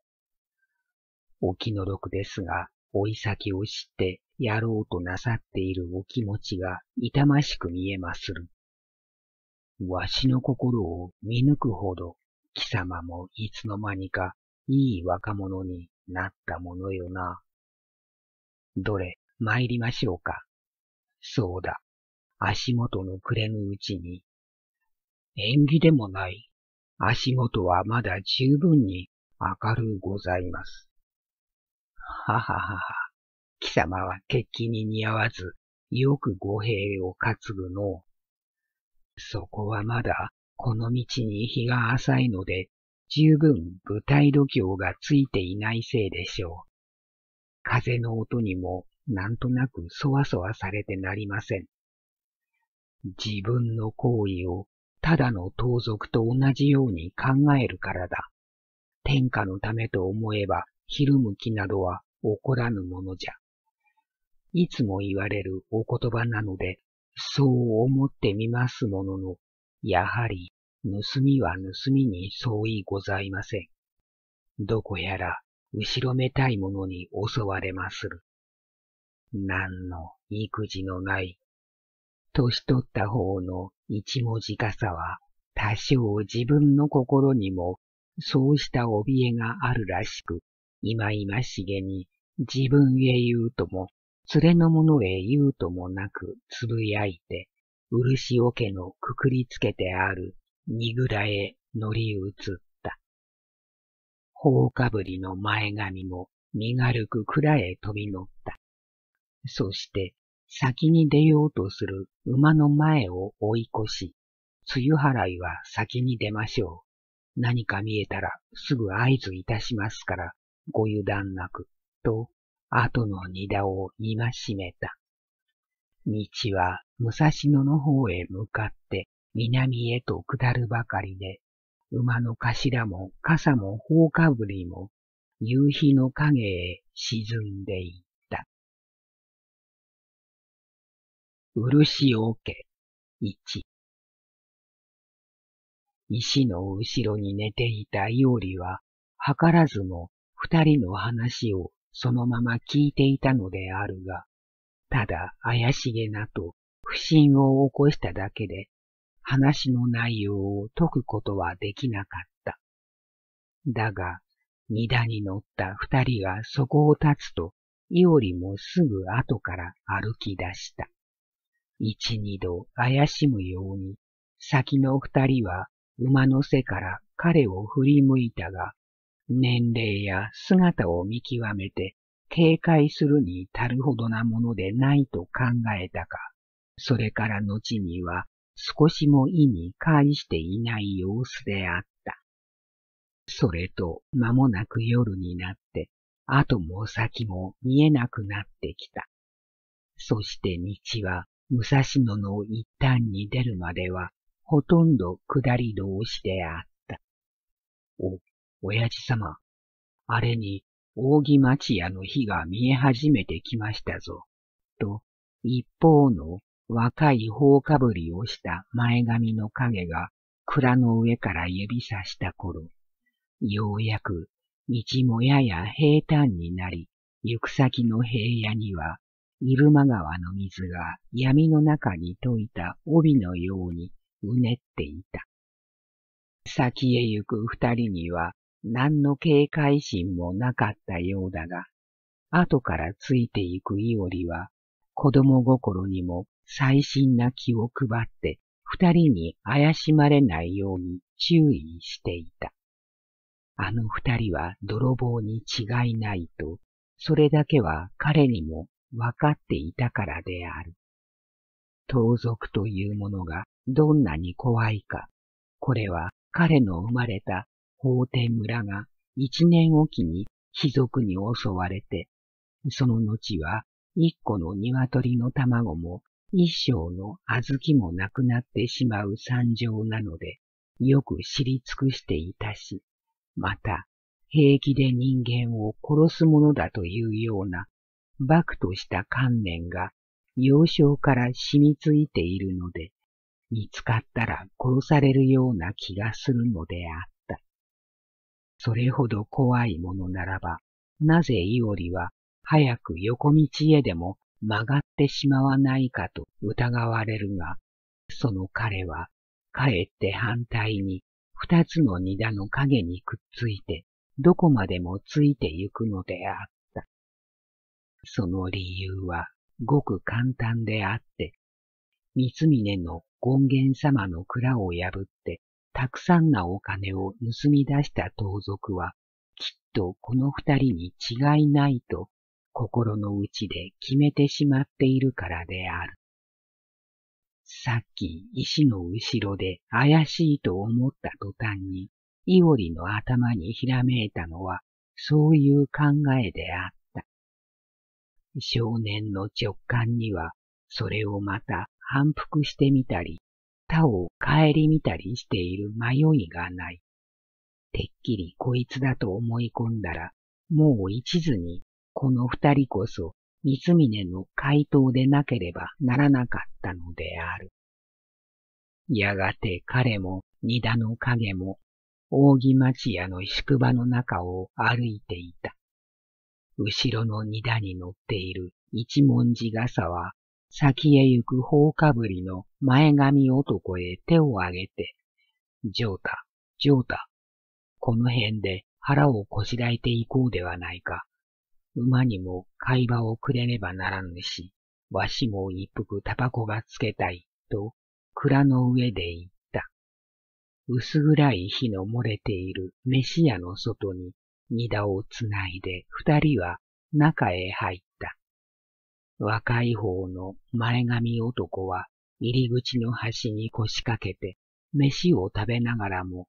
お気の毒ですが、追い先を知ってやろうとなさっているお気持ちが痛ましく見えまする。わしの心を見抜くほど貴様もいつの間にかいい若者になったものよな。どれ参りましょうか。そうだ。足元の暮れぬうちに。縁起でもない。足元はまだ十分に明るうございます。はははは。貴様は決起に似合わず、よく語弊を担ぐのそこはまだこの道に日が浅いので、十分舞台度胸がついていないせいでしょう。風の音にもなんとなくそわそわされてなりません。自分の行為をただの盗賊と同じように考えるからだ。天下のためと思えば、昼向きなどは起こらぬものじゃ。いつも言われるお言葉なので、そう思ってみますものの、やはり、盗みは盗みに相違ございません。どこやら、後ろめたいものに襲われまする。何の育児のない、年取った方の一文字かさは、多少自分の心にも、そうした怯えがあるらしく、いまいましげに自分へ言うとも、連れの者へ言うともなくつぶやいて、漆桶のくくりつけてある荷蔵へ乗り移った。頬かぶりの前髪も身軽く蔵へ飛び乗った。そして先に出ようとする馬の前を追い越し、梅雨払いは先に出ましょう。何か見えたらすぐ合図いたしますからご油断なく、と後の荷田を戒めた。道は武蔵野の方へ向かって南へと下るばかりで、馬の頭も傘も放かぶりも夕日の影へ沈んでいった。漆け一石の後ろに寝ていた伊織は、は、図らずも二人の話をそのまま聞いていたのであるが、ただ怪しげなと不審を起こしただけで話の内容を解くことはできなかった。だが、荷台に乗った二人がそこを立つと、いおりもすぐ後から歩き出した。一二度怪しむように、先の二人は馬の背から彼を振り向いたが、年齢や姿を見極めて警戒するに足るほどなものでないと考えたか、それから後には少しも意に介していない様子であった。それと間もなく夜になって、後も先も見えなくなってきた。そして道は武蔵野の一端に出るまではほとんど下り通しであった。お、親父様、あれに扇町屋の火が見え始めてきましたぞ、と一方の若い放かぶりをした前髪の影が蔵の上から指さした頃、ようやく道もやや平坦になり、行く先の平野には、入間川の水が闇の中に溶いた帯のようにうねっていた。先へ行く二人には何の警戒心もなかったようだが、後からついていくいおりは、子供心にも細心な気を配って二人に怪しまれないように注意していた。あの二人は泥棒に違いないと、それだけは彼にも分かっていたからである。盗賊というものがどんなに怖いか、これは彼の生まれた法天村が一年おきに貴族に襲われて、その後は一個の鶏の卵も一生の小豆もなくなってしまう惨状なので、よく知り尽くしていたし、また、平気で人間を殺すものだというような、バクとした観念が、幼少から染みついているので、見つかったら殺されるような気がするのであった。それほど怖いものならば、なぜイオリは早く横道へでも曲がってしまわないかと疑われるが、その彼は、かえって反対に、二つの荷田の影にくっついて、どこまでもついてゆくのであった。その理由は、ごく簡単であって、三峰の権現様の蔵を破って、たくさんなお金を盗み出した盗賊は、きっとこの二人に違いないと心の内で決めてしまっているからである。さっき石の後ろで怪しいと思った途端に、イオリの頭にひらめいたのは、そういう考えであった。少年の直感には、それをまた反復してみたり、他を顧みたりしている迷いがない。てっきりこいつだと思い込んだら、もう一途にこの二人こそ、三峰の回答でなければならなかったのである。やがて彼も、二田の影も、扇町屋の宿場の中を歩いていた。後ろの二田に乗っている一文字傘は、先へ行く放火ぶりの前髪男へ手を挙げて、ジョータ、ジョータ、この辺で腹をこしらえていこうではないか。馬にも会話をくれねばならぬし、わしも一服タバコがつけたい、と、蔵の上で言った。薄暗い火の漏れている飯屋の外に荷田をつないで二人は中へ入った。若い方の前髪男は入り口の端に腰掛けて飯を食べながらも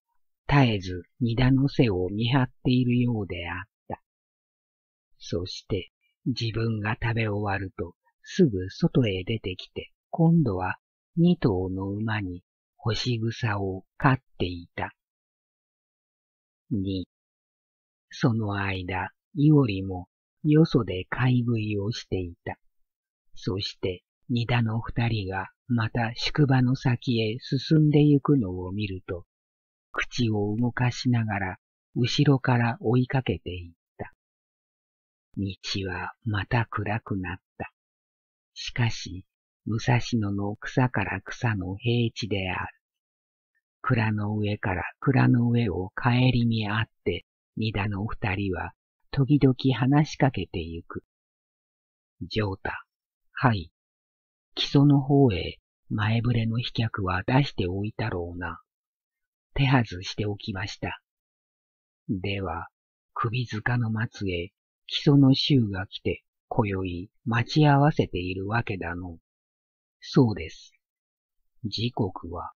絶えず荷田の背を見張っているようであった。そして自分が食べ終わるとすぐ外へ出てきて、今度は二頭の馬に干し草を飼っていた。二、その間、いおりもよそで買い食いをしていた。そして、二田の二人がまた宿場の先へ進んで行くのを見ると、口を動かしながら後ろから追いかけていた。道はまた暗くなった。しかし、武蔵野の草から草の平地である。蔵の上から蔵の上を帰りにあって、二田の二人は、時々話しかけてゆく。上太、はい。基礎の方へ前触れの飛脚は出しておいたろうな。手はずしておきました。では、首塚の松へ基礎の衆が来て、今宵待ち合わせているわけだの。そうです。時刻は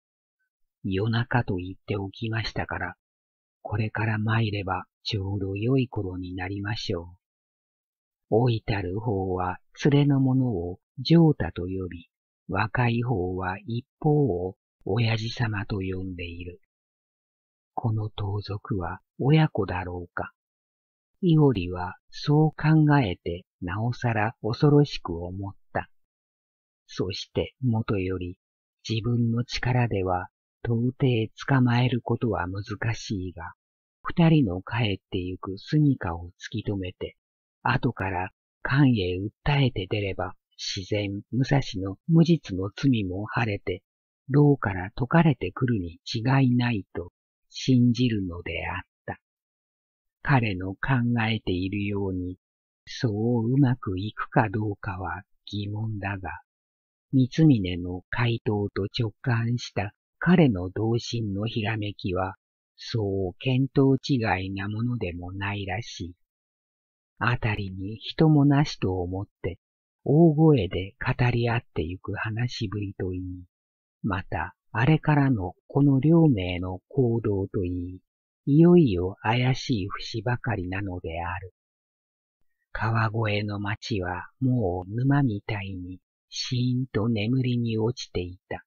夜中と言っておきましたから、これから参ればちょうど良い頃になりましょう。老いたる方は連れの者を上太と呼び、若い方は一方を親父様と呼んでいる。この盗賊は親子だろうかいおりはそう考えてなおさら恐ろしく思った。そしてもとより自分の力では到底捕まえることは難しいが、二人の帰ってゆく住処を突き止めて、後から官へ訴えて出れば、自然武蔵の無実の罪も晴れて、牢から解かれてくるに違いないと信じるのであった。彼の考えているように、そううまくいくかどうかは疑問だが、三峰の回答と直感した彼の童心のひらめきは、そう見当違いなものでもないらしい。あたりに人もなしと思って、大声で語り合ってゆく話しぶりといい、また、あれからのこの両名の行動といい、いよいよ怪しい節ばかりなのである。川越の町はもう沼みたいにシーンと眠りに落ちていた。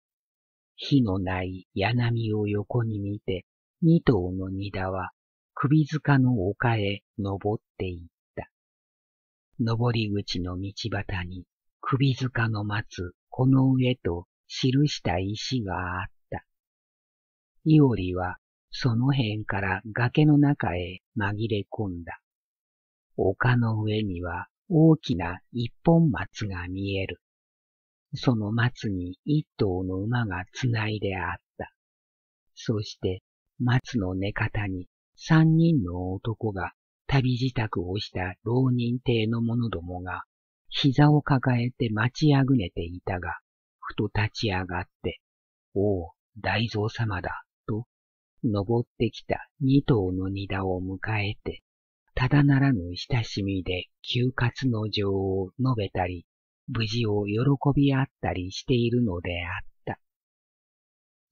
火のない柳を横に見て、二頭の荷田は首塚の丘へ登っていった。登り口の道端に首塚の松この上と記した石があった。いおりはその辺から崖の中へ紛れ込んだ。丘の上には大きな一本松が見える。その松に一頭の馬が繋いであった。そして松の寝方に三人の男が旅支度をした老人亭の者どもが膝を抱えて待ちあぐねていたが、ふと立ち上がって、おお、大蔵様だ、登ってきた二頭の荷田を迎えて、ただならぬ親しみで休活の情を述べたり、無事を喜び合ったりしているのであった。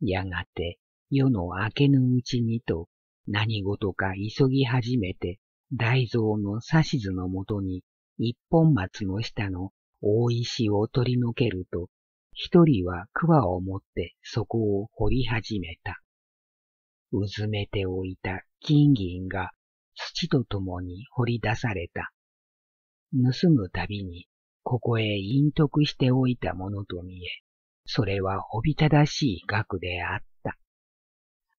やがて夜の明けぬうちにと何事か急ぎ始めて大蔵の指図のもとに一本松の下の大石を取り除けると、一人は桑を持ってそこを掘り始めた。うずめておいた金銀が土と共に掘り出された。盗むたびに、ここへ隠匿しておいたものと見え、それはおびただしい額であった。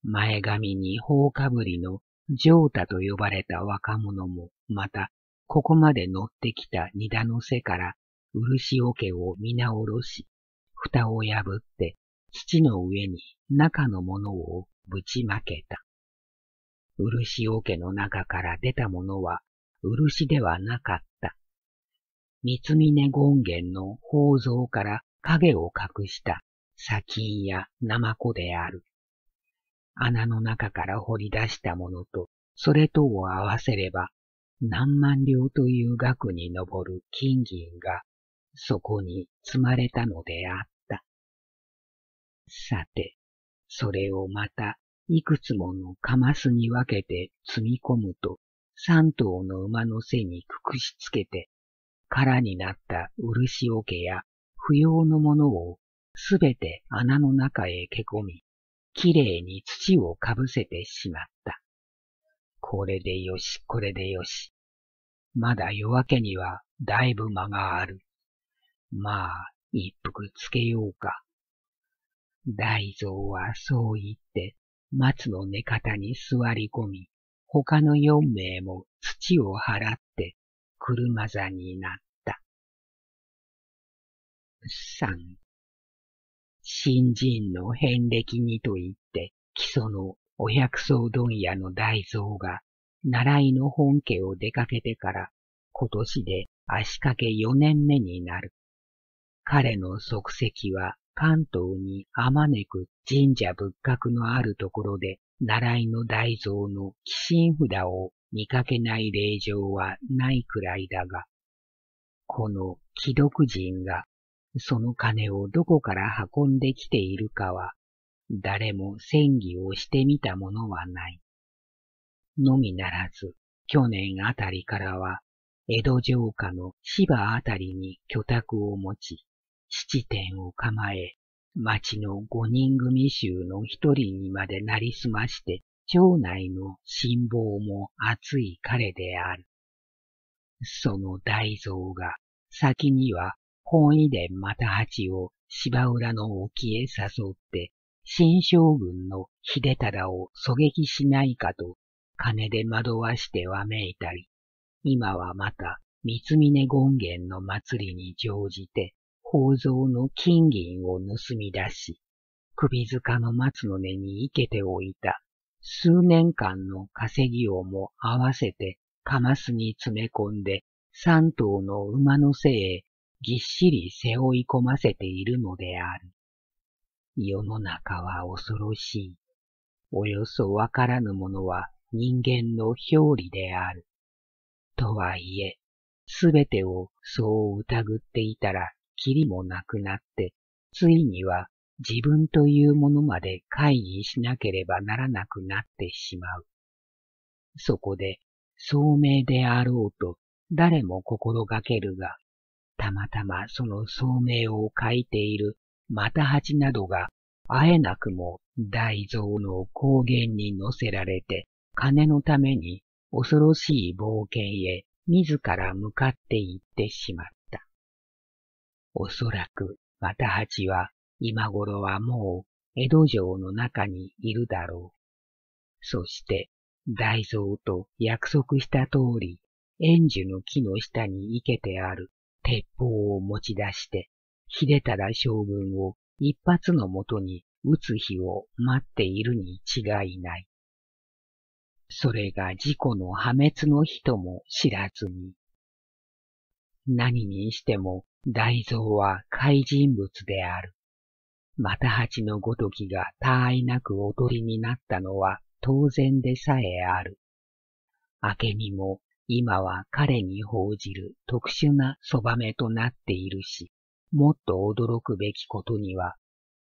前髪に放かぶりの上太と呼ばれた若者も、また、ここまで乗ってきた荷田の背から、漆桶を見直し、蓋を破って、土の上に中のものをぶちまけた。漆桶の中から出たものは漆ではなかった。三峰権現の宝蔵から影を隠した砂金やナマコである。穴の中から掘り出したものと、それとを合わせれば、何万両という額に上る金銀が、そこに積まれたのであった。さて、それをまたいくつものカマスに分けて積み込むと、三頭の馬の背にくくしつけて、空になった漆桶や不要のものをすべて穴の中へけこみ、きれいに土をかぶせてしまった。これでよし、これでよし。まだ夜明けにはだいぶ間がある。まあ、一服つけようか。大蔵はそう言って松の寝方に座り込み、他の四名も土を払って車座になった。三、新人の遍歴にと言って基礎のお百草問屋の大蔵が、習いの本家を出かけてから今年で足掛け四年目になる。彼の足跡は関東にあまねく神社仏閣のあるところで、習いの大蔵の寄進札を見かけない霊場はないくらいだが、この既読人がその金をどこから運んできているかは、誰も戦議をしてみたものはない。のみならず、去年あたりからは、江戸城下の芝あたりに居宅を持ち、七点を構え、町の五人組衆の一人にまでなりすまして、町内の辛抱も熱い彼である。その大蔵が、先には本遺伝又八を芝浦の沖へ誘って、新将軍の秀忠を狙撃しないかと金で惑わしてわめいたり、今はまた三峰権現の祭りに乗じて宝蔵の金銀を盗み出し、首塚の松の根に生けておいた数年間の稼ぎをも合わせてカマスに詰め込んで三頭の馬の背へぎっしり背負い込ませているのである。世の中は恐ろしい。およそわからぬものは人間の表裏である。とはいえ、すべてをそう疑っていたらきりもなくなって、ついには自分というものまで会議しなければならなくなってしまう。そこで、聡明であろうと誰も心がけるが、たまたまその聡明を書いているまた八などが、あえなくも大蔵の高原に乗せられて、金のために恐ろしい冒険へ自ら向かって行ってしまっおそらく、また八は、今頃はもう、江戸城の中にいるだろう。そして、大蔵と約束した通り、円樹の木の下に生けてある鉄砲を持ち出して、秀忠将軍を一発のもとに撃つ日を待っているに違いない。それが事故の破滅の日とも知らずに。何にしても大蔵は怪人物である。また八のごときが他愛なくおとりになったのは当然でさえある。明美も今は彼に報じる特殊なそばめとなっているし、もっと驚くべきことには、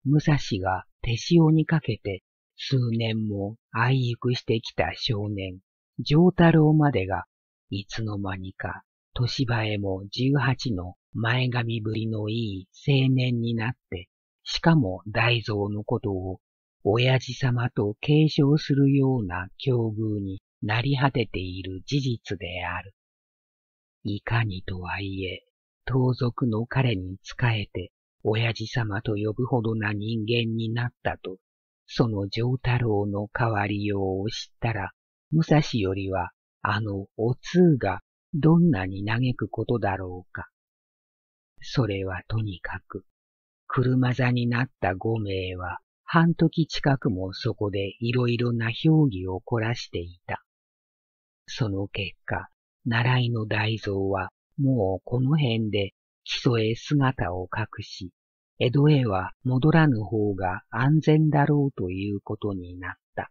武蔵が手塩にかけて数年も愛育してきた少年、上太郎までがいつの間にか年ばも18の前髪ぶりのいい青年になって、しかも大蔵のことを親父様と継承するような境遇になり果てている事実である。いかにとはいえ、盗賊の彼に仕えて、親父様と呼ぶほどな人間になったと、その上太郎の代わりようを知ったら、武蔵よりは、あのお通がどんなに嘆くことだろうか。それはとにかく、車座になった5名は半時近くもそこでいろいろな評議を凝らしていた。その結果、習いの大蔵はもうこの辺で基礎へ姿を隠し、江戸へは戻らぬ方が安全だろうということになった。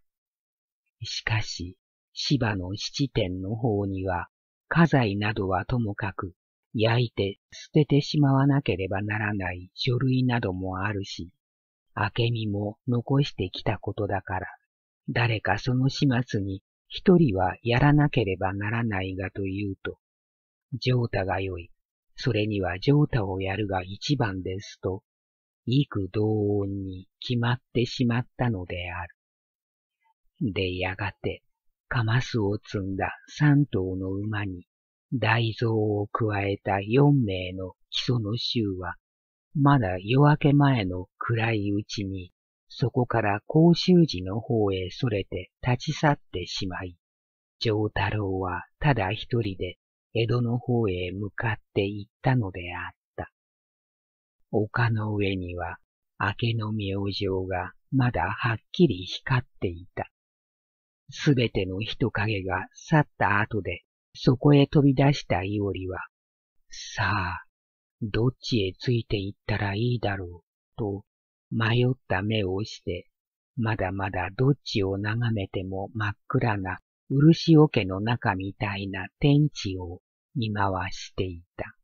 しかし、芝の七点の方には家財などはともかく、焼いて捨ててしまわなければならない書類などもあるし、明美も残してきたことだから、誰かその始末に一人はやらなければならないがというと、ジョータが良い。それにはジョータをやるが一番ですと、幾同音に決まってしまったのである。で、やがて、カマスを積んだ三頭の馬に大蔵を加えた四名の基礎の衆は、まだ夜明け前の暗いうちに、そこから甲州寺の方へそれて立ち去ってしまい、上太郎はただ一人で江戸の方へ向かって行ったのであった。丘の上には明けの明星がまだはっきり光っていた。すべての人影が去った後で、そこへ飛び出したイオリは、さあ、どっちへついていったらいいだろう、と迷った目をして、まだまだどっちを眺めても真っ暗な漆桶の中みたいな天地を見回していた。